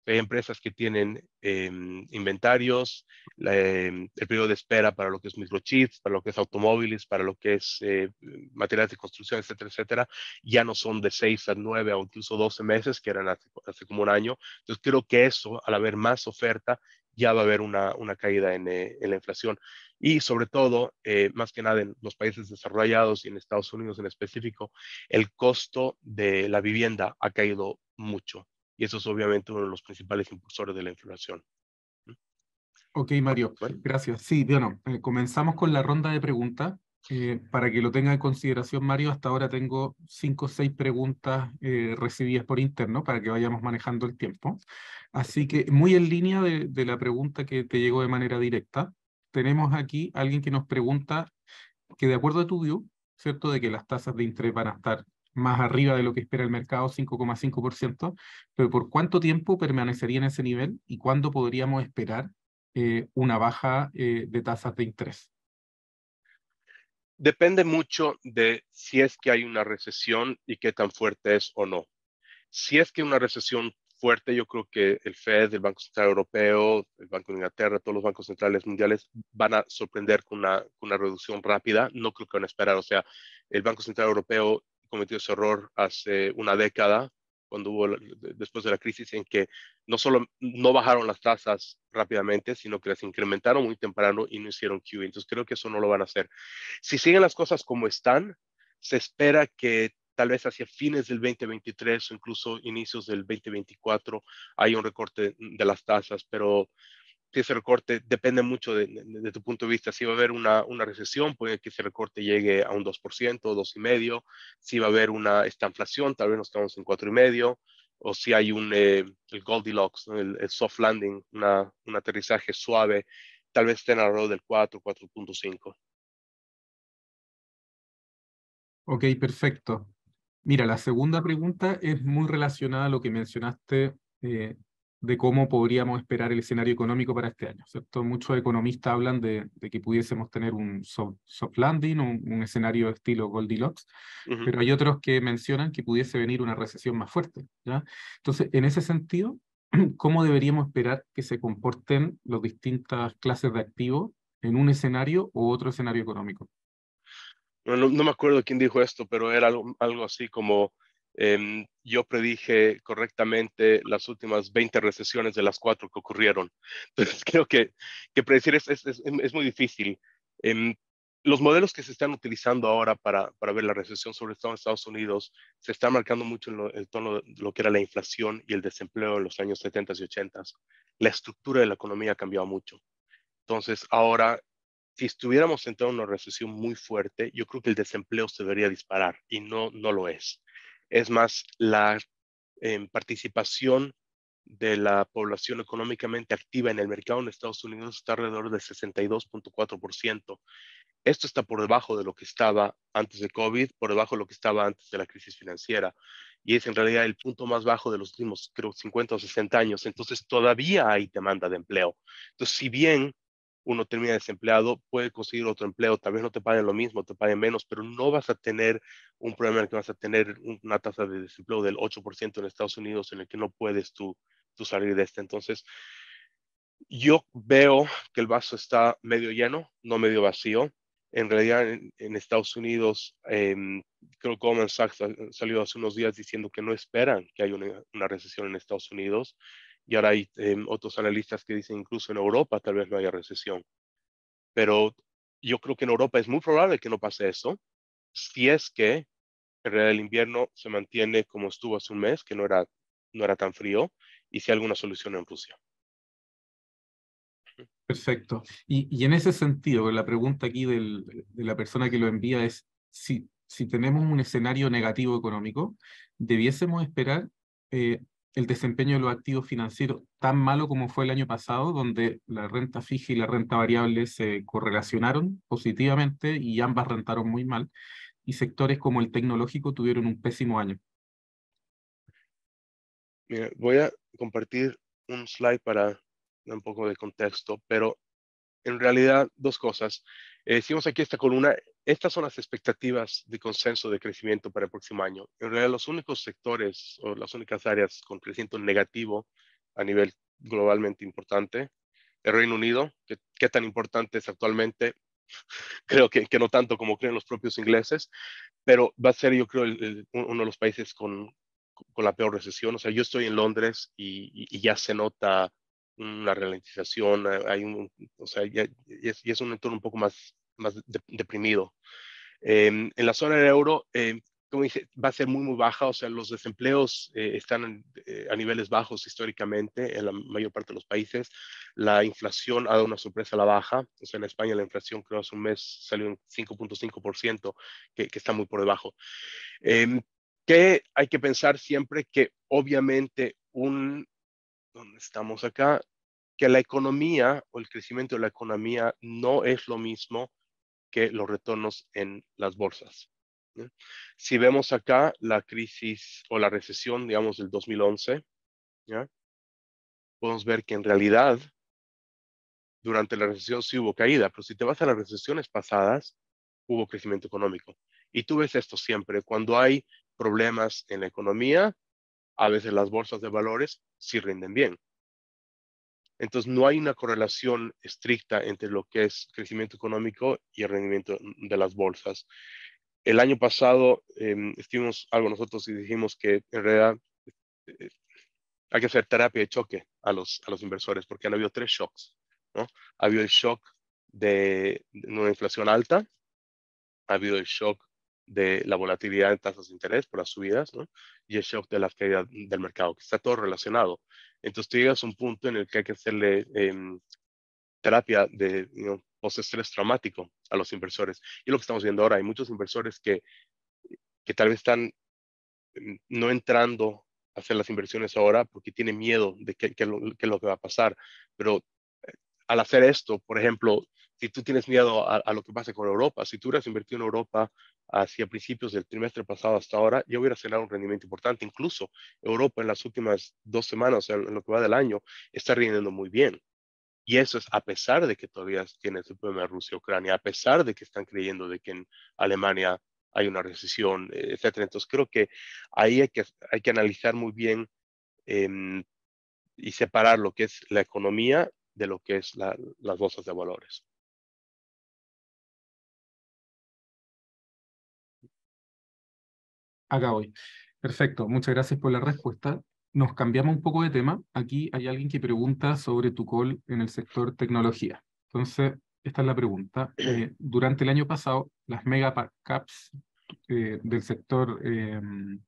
Hay empresas que tienen em, inventarios, em, el periodo de espera para lo que es microchips, para lo que es automóviles, para lo que es eh, materiales de construcción, etcétera, etcétera, ya no son de 6 a 9 o incluso 12 meses, que eran hace, como un año. Entonces creo que eso, al haber más oferta, ya va a haber una, una caída en, eh, la inflación. Y sobre todo, eh, más que nada en los países desarrollados y en Estados Unidos en específico, el costo de la vivienda ha caído mucho y eso es obviamente uno de los principales impulsores de la inflación. ¿Mm? Ok, Mario, gracias. Sí, bueno, eh, comenzamos con la ronda de preguntas. Eh, para que lo tenga en consideración, Mario, hasta ahora tengo cinco o seis preguntas eh, recibidas por interno para que vayamos manejando el tiempo. Así que muy en línea de, la pregunta que te llegó de manera directa, tenemos aquí alguien que nos pregunta que de acuerdo a tu view, ¿cierto? De que las tasas de interés van a estar más arriba de lo que espera el mercado, 5,5%, pero ¿por cuánto tiempo permanecería en ese nivel y cuándo podríamos esperar eh, una baja eh, de tasas de interés? Depende mucho de si es que hay una recesión y qué tan fuerte es o no. Si es que una recesión fuerte, yo creo que el FED, el Banco Central Europeo, el Banco de Inglaterra, todos los bancos centrales mundiales van a sorprender con una, con una reducción rápida. No creo que van a esperar. O sea, el Banco Central Europeo cometió ese error hace una década, cuando hubo, después de la crisis, en que no solo no bajaron las tasas rápidamente, sino que las incrementaron muy temprano y no hicieron QE. Entonces creo que eso no lo van a hacer. Si siguen las cosas como están, se espera que tal vez hacia fines del 2023 o incluso inicios del 2024 haya un recorte de las tasas, pero si ese recorte depende mucho de, tu punto de vista. Si va a haber una, una, recesión, puede que ese recorte llegue a un 2%, 2,5%. Si va a haber una estanflación, tal vez nos estamos en 4,5%. O si hay un eh, el Goldilocks, el, soft landing, un aterrizaje suave, tal vez estén alrededor del 4, 4.5. Ok, perfecto. Mira, la segunda pregunta es muy relacionada a lo que mencionaste eh, de cómo podríamos esperar el escenario económico para este año. ¿cierto? Muchos economistas hablan de, que pudiésemos tener un soft, landing, un, un, escenario estilo Goldilocks, pero hay otros que mencionan que pudiese venir una recesión más fuerte. ¿ya? Entonces, en ese sentido, ¿cómo deberíamos esperar que se comporten las distintas clases de activos en un escenario o otro escenario económico? No, me acuerdo quién dijo esto, pero era algo así como Em, yo predije correctamente las últimas 20 recesiones de las cuatro que ocurrieron. Entonces, creo que, predecir es, muy difícil. Em, los modelos que se están utilizando ahora para, ver la recesión, sobre todo en Estados Unidos, se están marcando mucho en el tono de lo que era la inflación y el desempleo en los años 70 y 80. La estructura de la economía ha cambiado mucho. Entonces, ahora, si estuviéramos entrando en una recesión muy fuerte, yo creo que el desempleo se debería disparar y no, no lo es es más la em, participación de la población económicamente activa en el mercado en Estados Unidos está alrededor del 62.4%. Esto está por debajo de lo que estaba antes de COVID, por debajo de lo que estaba antes de la crisis financiera. Y es en realidad el punto más bajo de los últimos, creo, 50 o 60 años. Entonces todavía hay demanda de empleo. Entonces, si bien uno termina desempleado, puede conseguir otro empleo, tal vez no te paguen lo mismo, te paguen menos, pero no vas a tener un problema en el que vas a tener una tasa de desempleo del 8% en Estados Unidos en el que no puedes tú, tú salir de este. Entonces, yo veo que el vaso está medio lleno, no medio vacío. En realidad, en, Estados Unidos, em, creo que Goldman Sachs salió hace unos días diciendo que no esperan que haya una recesión en Estados Unidos. Y ahora hay em, otros analistas que dicen incluso en Europa tal vez no haya recesión. Pero yo creo que en Europa es muy probable que no pase eso, si es que el invierno se mantiene como estuvo hace un mes, que no era, no era tan frío, y si hay alguna solución en Rusia. Perfecto. Y, en ese sentido, la pregunta aquí de la persona que lo envía es, si, si tenemos un escenario negativo económico, ¿debiésemos esperar eh, el desempeño de los activos financieros tan malo como fue el año pasado, donde la renta fija y la renta variable se correlacionaron positivamente y ambas rentaron muy mal, y sectores como el tecnológico tuvieron un pésimo año. voy a compartir un slide para dar un poco de contexto, pero en realidad dos cosas. Decimos eh, aquí esta columna estas son las expectativas de consenso de crecimiento para el próximo año. En realidad, los únicos sectores o las únicas áreas con crecimiento negativo a nivel globalmente importante, el Reino Unido, que, ¿qué tan importante es actualmente, creo que, no tanto como creen los propios ingleses, pero va a ser, yo creo, uno de los países con, la peor recesión. O sea, yo estoy en Londres y, ya se nota una ralentización, hay un, o sea, ya es un entorno un poco más más deprimido. Em, en la zona del euro, em, como dije, va a ser muy, muy baja, o sea, los desempleos eh, están eh, a niveles bajos históricamente en la mayor parte de los países. La inflación ha dado una sorpresa a la baja, o sea, en España la inflación creo hace un mes salió un 5.5%, que, que, está muy por debajo. Em, que hay que pensar siempre que obviamente un, ¿dónde estamos acá? que la economía o el crecimiento de la economía no es lo mismo los retornos en las bolsas. Si vemos acá la crisis o la recesión, digamos, del 2011, ¿ya? podemos ver que en realidad durante la recesión sí hubo caída, pero si te vas a las recesiones pasadas, hubo crecimiento económico. Y tú ves esto siempre, cuando hay problemas en la economía, a veces las bolsas de valores sí rinden bien. Entonces, no hay una correlación estricta entre lo que es crecimiento económico y el rendimiento de las bolsas. El año pasado eh, em, estuvimos algo nosotros y dijimos que en realidad eh, hay que hacer terapia de choque a los, a los inversores porque han habido tres shocks. ¿no? Ha habido el shock de una inflación alta, ha habido el shock de la volatilidad de tasas de interés por las subidas y el shock de las caídas del mercado, que está todo relacionado. Entonces tú llegas a un punto en el que hay que hacerle em, terapia de post-estrés traumático a los inversores. Y lo que estamos viendo ahora, hay muchos inversores que, que tal vez están em, no entrando a hacer las inversiones ahora porque tienen miedo de qué es lo que va a pasar, pero eh, al hacer esto, por ejemplo, si tú tienes miedo a, lo que pasa con Europa, si tú hubieras invertido en Europa hacia principios del trimestre pasado hasta ahora, ya hubiera generado un rendimiento importante. Incluso Europa en las últimas dos semanas, en lo que va del año, está rindiendo muy bien. Y eso es a pesar de que todavía tiene el problema Rusia-Ucrania, a pesar de que están creyendo de que en Alemania hay una recesión, eh, etcétera. Entonces creo que ahí hay que, hay que analizar muy bien em, y separar lo que es la economía de lo que es las bolsas de valores. Acá hoy. Perfecto, muchas gracias por la respuesta. Nos cambiamos un poco de tema. Aquí hay alguien que pregunta sobre tu call en el sector tecnología. Entonces, esta es la pregunta. Eh, durante el año pasado, las megacaps eh, del sector em,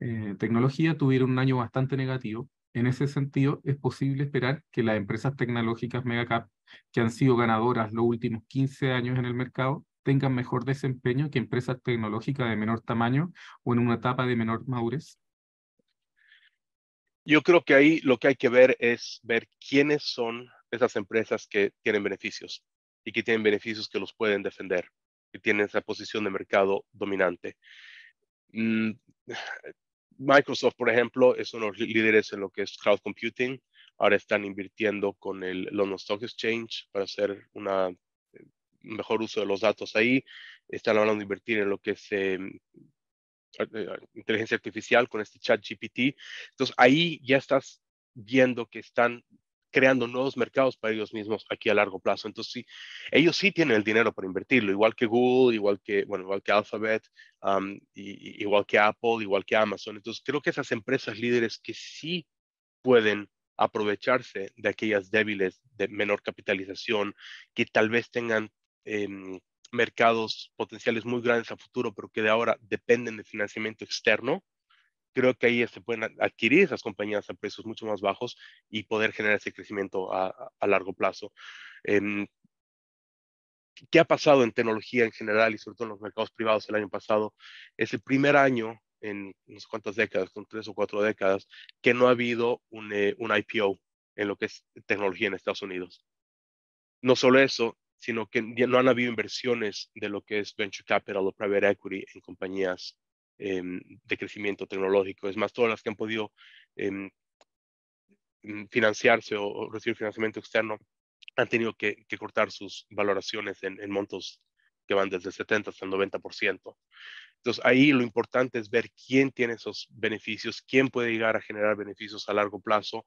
eh, tecnología tuvieron un año bastante negativo. En ese sentido, es posible esperar que las empresas tecnológicas megacaps, que han sido ganadoras los últimos 15 años en el mercado tengan mejor desempeño que empresas tecnológicas de menor tamaño o en una etapa de menor madurez? Yo creo que ahí lo que hay que ver es ver quiénes son esas empresas que tienen beneficios y que tienen beneficios que los pueden defender, que tienen esa posición de mercado dominante. Mm, Microsoft, por ejemplo, es uno de los líderes en lo que es cloud computing. Ahora están invirtiendo con el London Stock Exchange para hacer una mejor uso de los datos ahí. Están hablando de invertir en lo que es em, eh, inteligencia artificial con este chat GPT. Entonces ahí ya estás viendo que están creando nuevos mercados para ellos mismos aquí a largo plazo. Entonces, sí, ellos sí tienen el dinero para invertirlo, igual que Google, igual que, bueno, igual que Alphabet, y, igual que Apple, igual que Amazon. Entonces, creo que esas empresas líderes que sí pueden aprovecharse de aquellas débiles de menor capitalización, que tal vez tengan Em, mercados potenciales muy grandes a futuro, pero que de ahora dependen de financiamiento externo, creo que ahí se pueden adquirir esas compañías a precios mucho más bajos y poder generar ese crecimiento a, largo plazo. Em, ¿Qué ha pasado en tecnología en general y sobre todo en los mercados privados el año pasado? Es el primer año en no sé cuántas décadas, con tres o cuatro décadas, que no ha habido un, eh, un IPO en lo que es tecnología en Estados Unidos. No solo eso, sino que no han habido inversiones de lo que es venture capital o private equity en compañías em, de crecimiento tecnológico. Es más, todas las que han podido em, mm, financiarse o, recibir financiamiento externo han tenido que, cortar sus valoraciones en, montos que van desde el 70 hasta el 90%. Entonces, ahí lo importante es ver quién tiene esos beneficios, quién puede llegar a generar beneficios a largo plazo,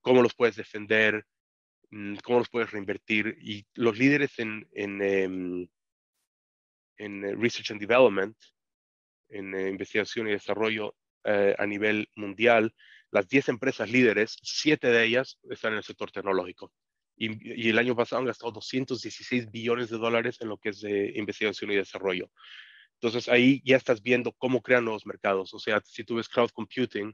cómo los puedes defender, Mm, cómo los puedes reinvertir. Y los líderes en, en, em, en eh, Research and Development, en eh, investigación y desarrollo eh, a nivel mundial, las 10 empresas líderes, 7 de ellas están en el sector tecnológico. Y, el año pasado han gastado 216 billones de dólares en lo que es de investigación y desarrollo. Entonces ahí ya estás viendo cómo crean nuevos mercados. O sea, si tú ves cloud computing,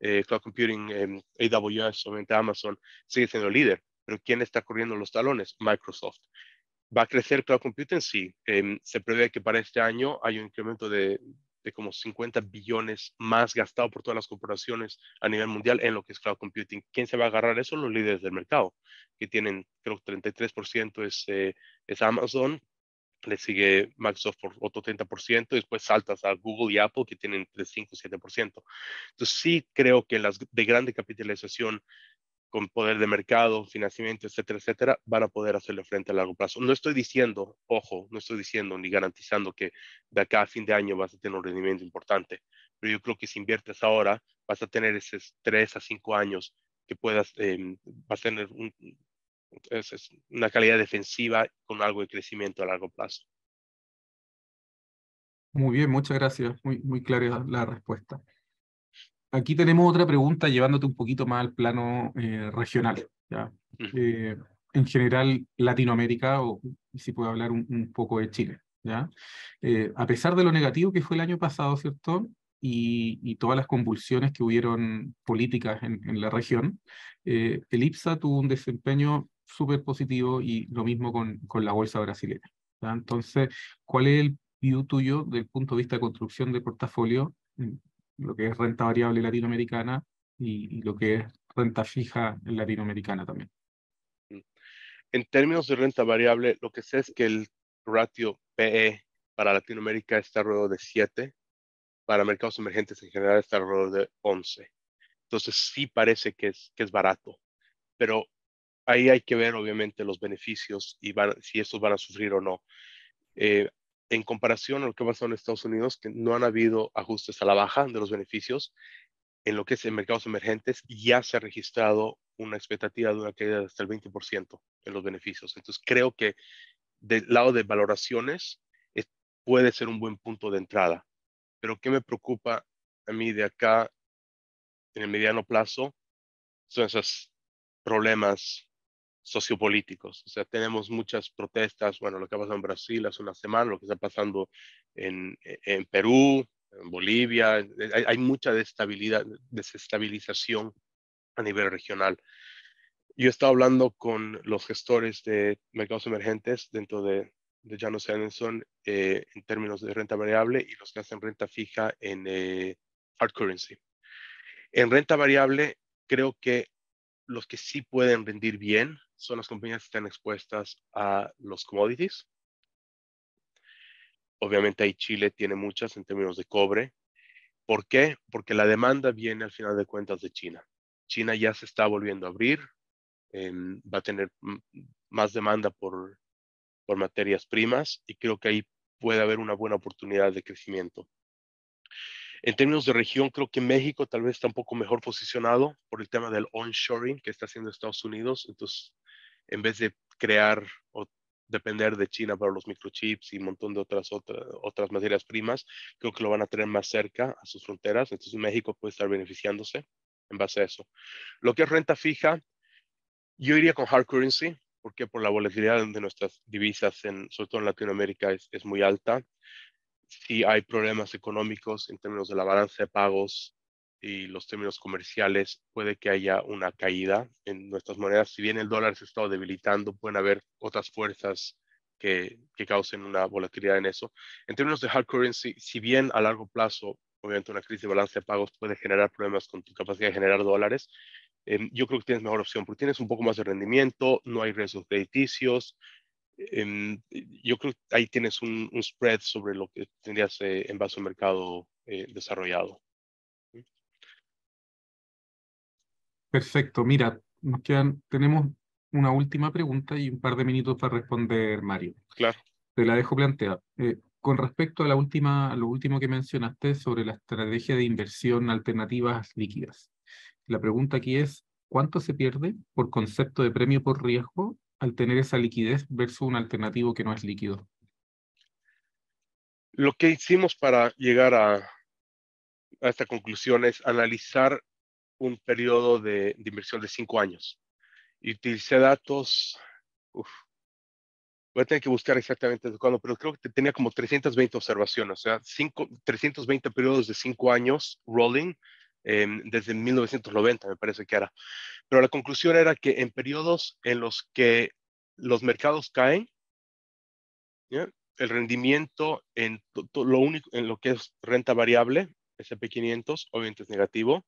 cloud computing, em, AWS, obviamente Amazon, sigue siendo líder, pero ¿quién está corriendo los talones? Microsoft. ¿Va a crecer cloud computing? Sí. Em, se prevé que para este año hay un incremento de, como 50 billones más gastado por todas las corporaciones a nivel mundial en lo que es cloud computing. ¿Quién se va a agarrar eso? Los líderes del mercado, que tienen, creo, 33% es, eh, es Amazon, le sigue Microsoft por otro 30%, después saltas a Google y Apple, que tienen entre 5 y 7%. Entonces, sí creo que las de grande capitalización con poder de mercado, financiamiento, etcétera, etcétera, van a poder hacerle frente a largo plazo. No estoy diciendo, ojo, no estoy diciendo ni garantizando que de acá a fin de año vas a tener un rendimiento importante, pero yo creo que si inviertes ahora, vas a tener esos tres a cinco años que puedas, em, vas a tener una calidad defensiva con algo de crecimiento a largo plazo. Muy bien, muchas gracias. Muy, muy clara la respuesta aquí tenemos otra pregunta llevándote un poquito más al plano eh, regional. ¿ya? Eh, en general, Latinoamérica, o si puedo hablar un, poco de Chile. ¿ya? Eh, a pesar de lo negativo que fue el año pasado, ¿cierto? Y, y todas las convulsiones que hubieron políticas en, en la región, eh, el IPSA tuvo un desempeño súper positivo y lo mismo con, con la bolsa brasileña. ¿ya? Entonces, ¿cuál es el view tuyo del punto de vista de construcción de portafolio mm, lo que es renta variable latinoamericana y, lo que es renta fija latinoamericana también. Mm. En términos de renta variable, lo que sé es que el ratio PE para Latinoamérica está alrededor de 7, para mercados emergentes en general está alrededor de 11. Entonces sí parece que es, es barato, pero ahí hay que ver obviamente los beneficios y si estos van a sufrir o no. Eh, en comparación a lo que ha pasado en Estados Unidos, que no han habido ajustes a la baja de los beneficios, en lo que es en mercados emergentes ya se ha registrado una expectativa de una caída de hasta el 20% en los beneficios. Entonces creo que del lado de valoraciones puede ser un buen punto de entrada. Pero ¿qué me preocupa a mí de acá en el mediano plazo? Son esos problemas sociopolíticos. O sea, tenemos muchas protestas, bueno, lo que ha pasado en Brasil hace una semana, lo que está pasando en, e, en Perú, en Bolivia, hay, hay mucha desestabilización a nivel regional. Yo he estado hablando con los gestores de mercados emergentes dentro de, de Janus Anderson eh, en términos de renta variable y los que hacen renta fija en eh, hard currency. En renta variable, creo que los que sí pueden rendir bien son las compañías que están expuestas a los commodities. Obviamente ahí Chile tiene muchas en términos de cobre. ¿Por qué? Porque la demanda viene al final de cuentas de China. China ya se está volviendo a abrir, va a tener más demanda por, por materias primas y creo que ahí puede haber una buena oportunidad de crecimiento. En términos de región, creo que México tal vez está un poco mejor posicionado por el tema del onshoring que está haciendo Estados Unidos. Entonces, en vez de crear o depender de China para los microchips y un montón de otras, otras materias primas, creo que lo van a tener más cerca a sus fronteras. Entonces México puede estar beneficiándose en base a eso. Lo que es renta fija, yo iría con hard currency, porque por la volatilidad de nuestras divisas, en, sobre todo en Latinoamérica, es, es muy alta. Si hay problemas económicos en términos de la balanza de pagos, y los términos comerciales, puede que haya una caída en nuestras monedas. Si bien el dólar se ha estado debilitando, pueden haber otras fuerzas que, que causen una volatilidad en eso. En términos de hard currency, si bien a largo plazo, obviamente una crisis de balance de pagos puede generar problemas con tu capacidad de generar dólares, em, yo creo que tienes mejor opción porque tienes un poco más de rendimiento, no hay riesgos crediticios, em, yo creo que ahí tienes un, un, spread sobre lo que tendrías eh, en base al mercado eh, desarrollado. Perfecto, mira, nos tenemos una última pregunta y un par de minutos para responder, Mario. Claro. Te la dejo planteada. Eh, con respecto a la última, lo último que mencionaste sobre la estrategia de inversión alternativas líquidas, la pregunta aquí es, ¿cuánto se pierde por concepto de premio por riesgo al tener esa liquidez versus un alternativo que no es líquido? Lo que hicimos para llegar a esta conclusión es analizar un periodo de, inversión de cinco años. Y utilicé datos, voy a tener que buscar exactamente cuándo, pero creo que tenía como 320 observaciones, o sea, cinco, 320 periodos de cinco años rolling em, desde 1990, me parece que era. Pero la conclusión era que en periodos en los que los mercados caen, el rendimiento en, lo único, en lo que es renta variable, SP500, obviamente es negativo,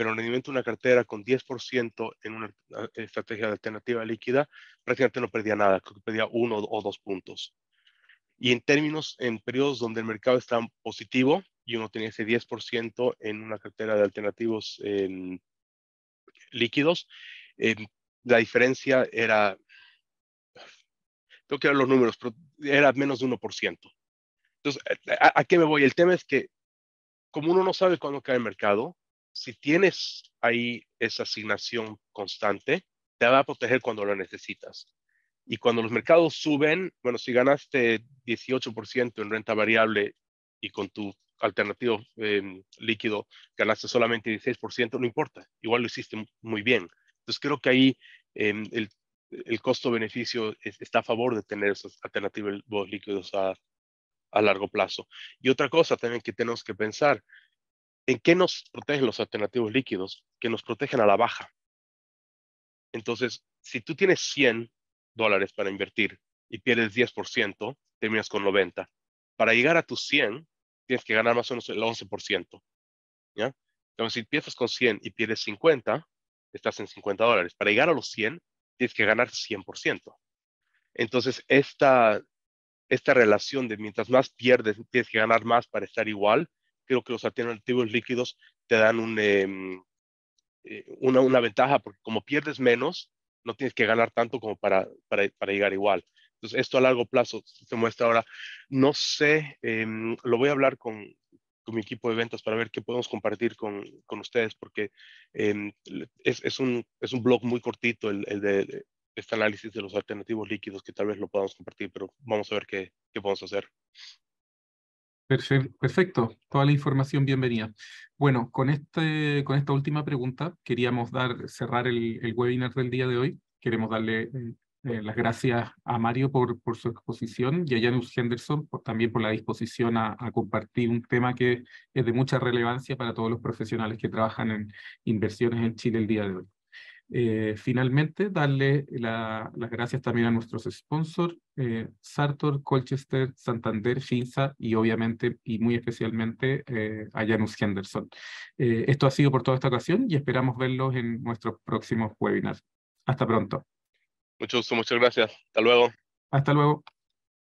pero el rendimiento de una cartera con 10% en una ah, estrategia de alternativa líquida prácticamente no perdía nada, creo que perdía uno o dos puntos. Y en términos, en periodos donde el mercado estaba positivo y uno tenía ese 10% en una cartera de alternativos líquidos, la diferencia era, tengo que ver los números, pero era menos de 1%. Entonces, eh, eh, ¿a, ¿a, qué me voy? El tema es que como uno no sabe cuándo cae el mercado, si tienes ahí esa asignación constante, te va a proteger cuando la necesitas. Y cuando los mercados suben, bueno, si ganaste 18% en renta variable y con tu alternativo em, líquido ganaste solamente 16%, no importa, igual lo hiciste muy bien. Entonces creo que ahí em, el, el costo-beneficio está a favor de tener esos alternativos líquidos a, a largo plazo. Y otra cosa también que tenemos que pensar, ¿En qué nos protegen los alternativos líquidos? Que nos protegen a la baja. Entonces, si tú tienes 100 dólares para invertir y pierdes 10%, terminas con 90. Para llegar a tus 100, tienes que ganar más o menos el 11%. ¿ya? Entonces, si empiezas con 100 y pierdes 50, estás en 50 dólares. Para llegar a los 100, tienes que ganar 100%. Entonces, esta, esta relación de mientras más pierdes, tienes que ganar más para estar igual, creo que los alternativos líquidos te dan un, em, eh, una, una, ventaja, porque como pierdes menos, no tienes que ganar tanto como para, para, llegar igual. Entonces, esto a largo plazo se muestra ahora. No sé, em, lo voy a hablar con, mi equipo de ventas para ver qué podemos compartir con, con ustedes, porque em, es, es, un, es un blog muy cortito el, de este análisis de los alternativos líquidos, que tal vez lo podamos compartir, pero vamos a ver qué, qué podemos hacer. Perfecto, toda la información bienvenida. Bueno, con, este, con esta última pregunta queríamos dar, cerrar el, webinar del día de hoy. Queremos darle eh, las gracias a Mario por, por, su exposición y a Janus Henderson también por la disposición a, compartir un tema que es de mucha relevancia para todos los profesionales que trabajan en inversiones en Chile el día de hoy. Eh, finalmente, darle las gracias también a nuestros sponsors, eh, Sartor, Colchester, Santander, Finza y obviamente y muy especialmente eh, a Janus Henderson. esto ha sido por toda esta ocasión y esperamos verlos en nuestros próximos webinars. Hasta pronto. Mucho muchas gracias. Hasta luego. Hasta luego.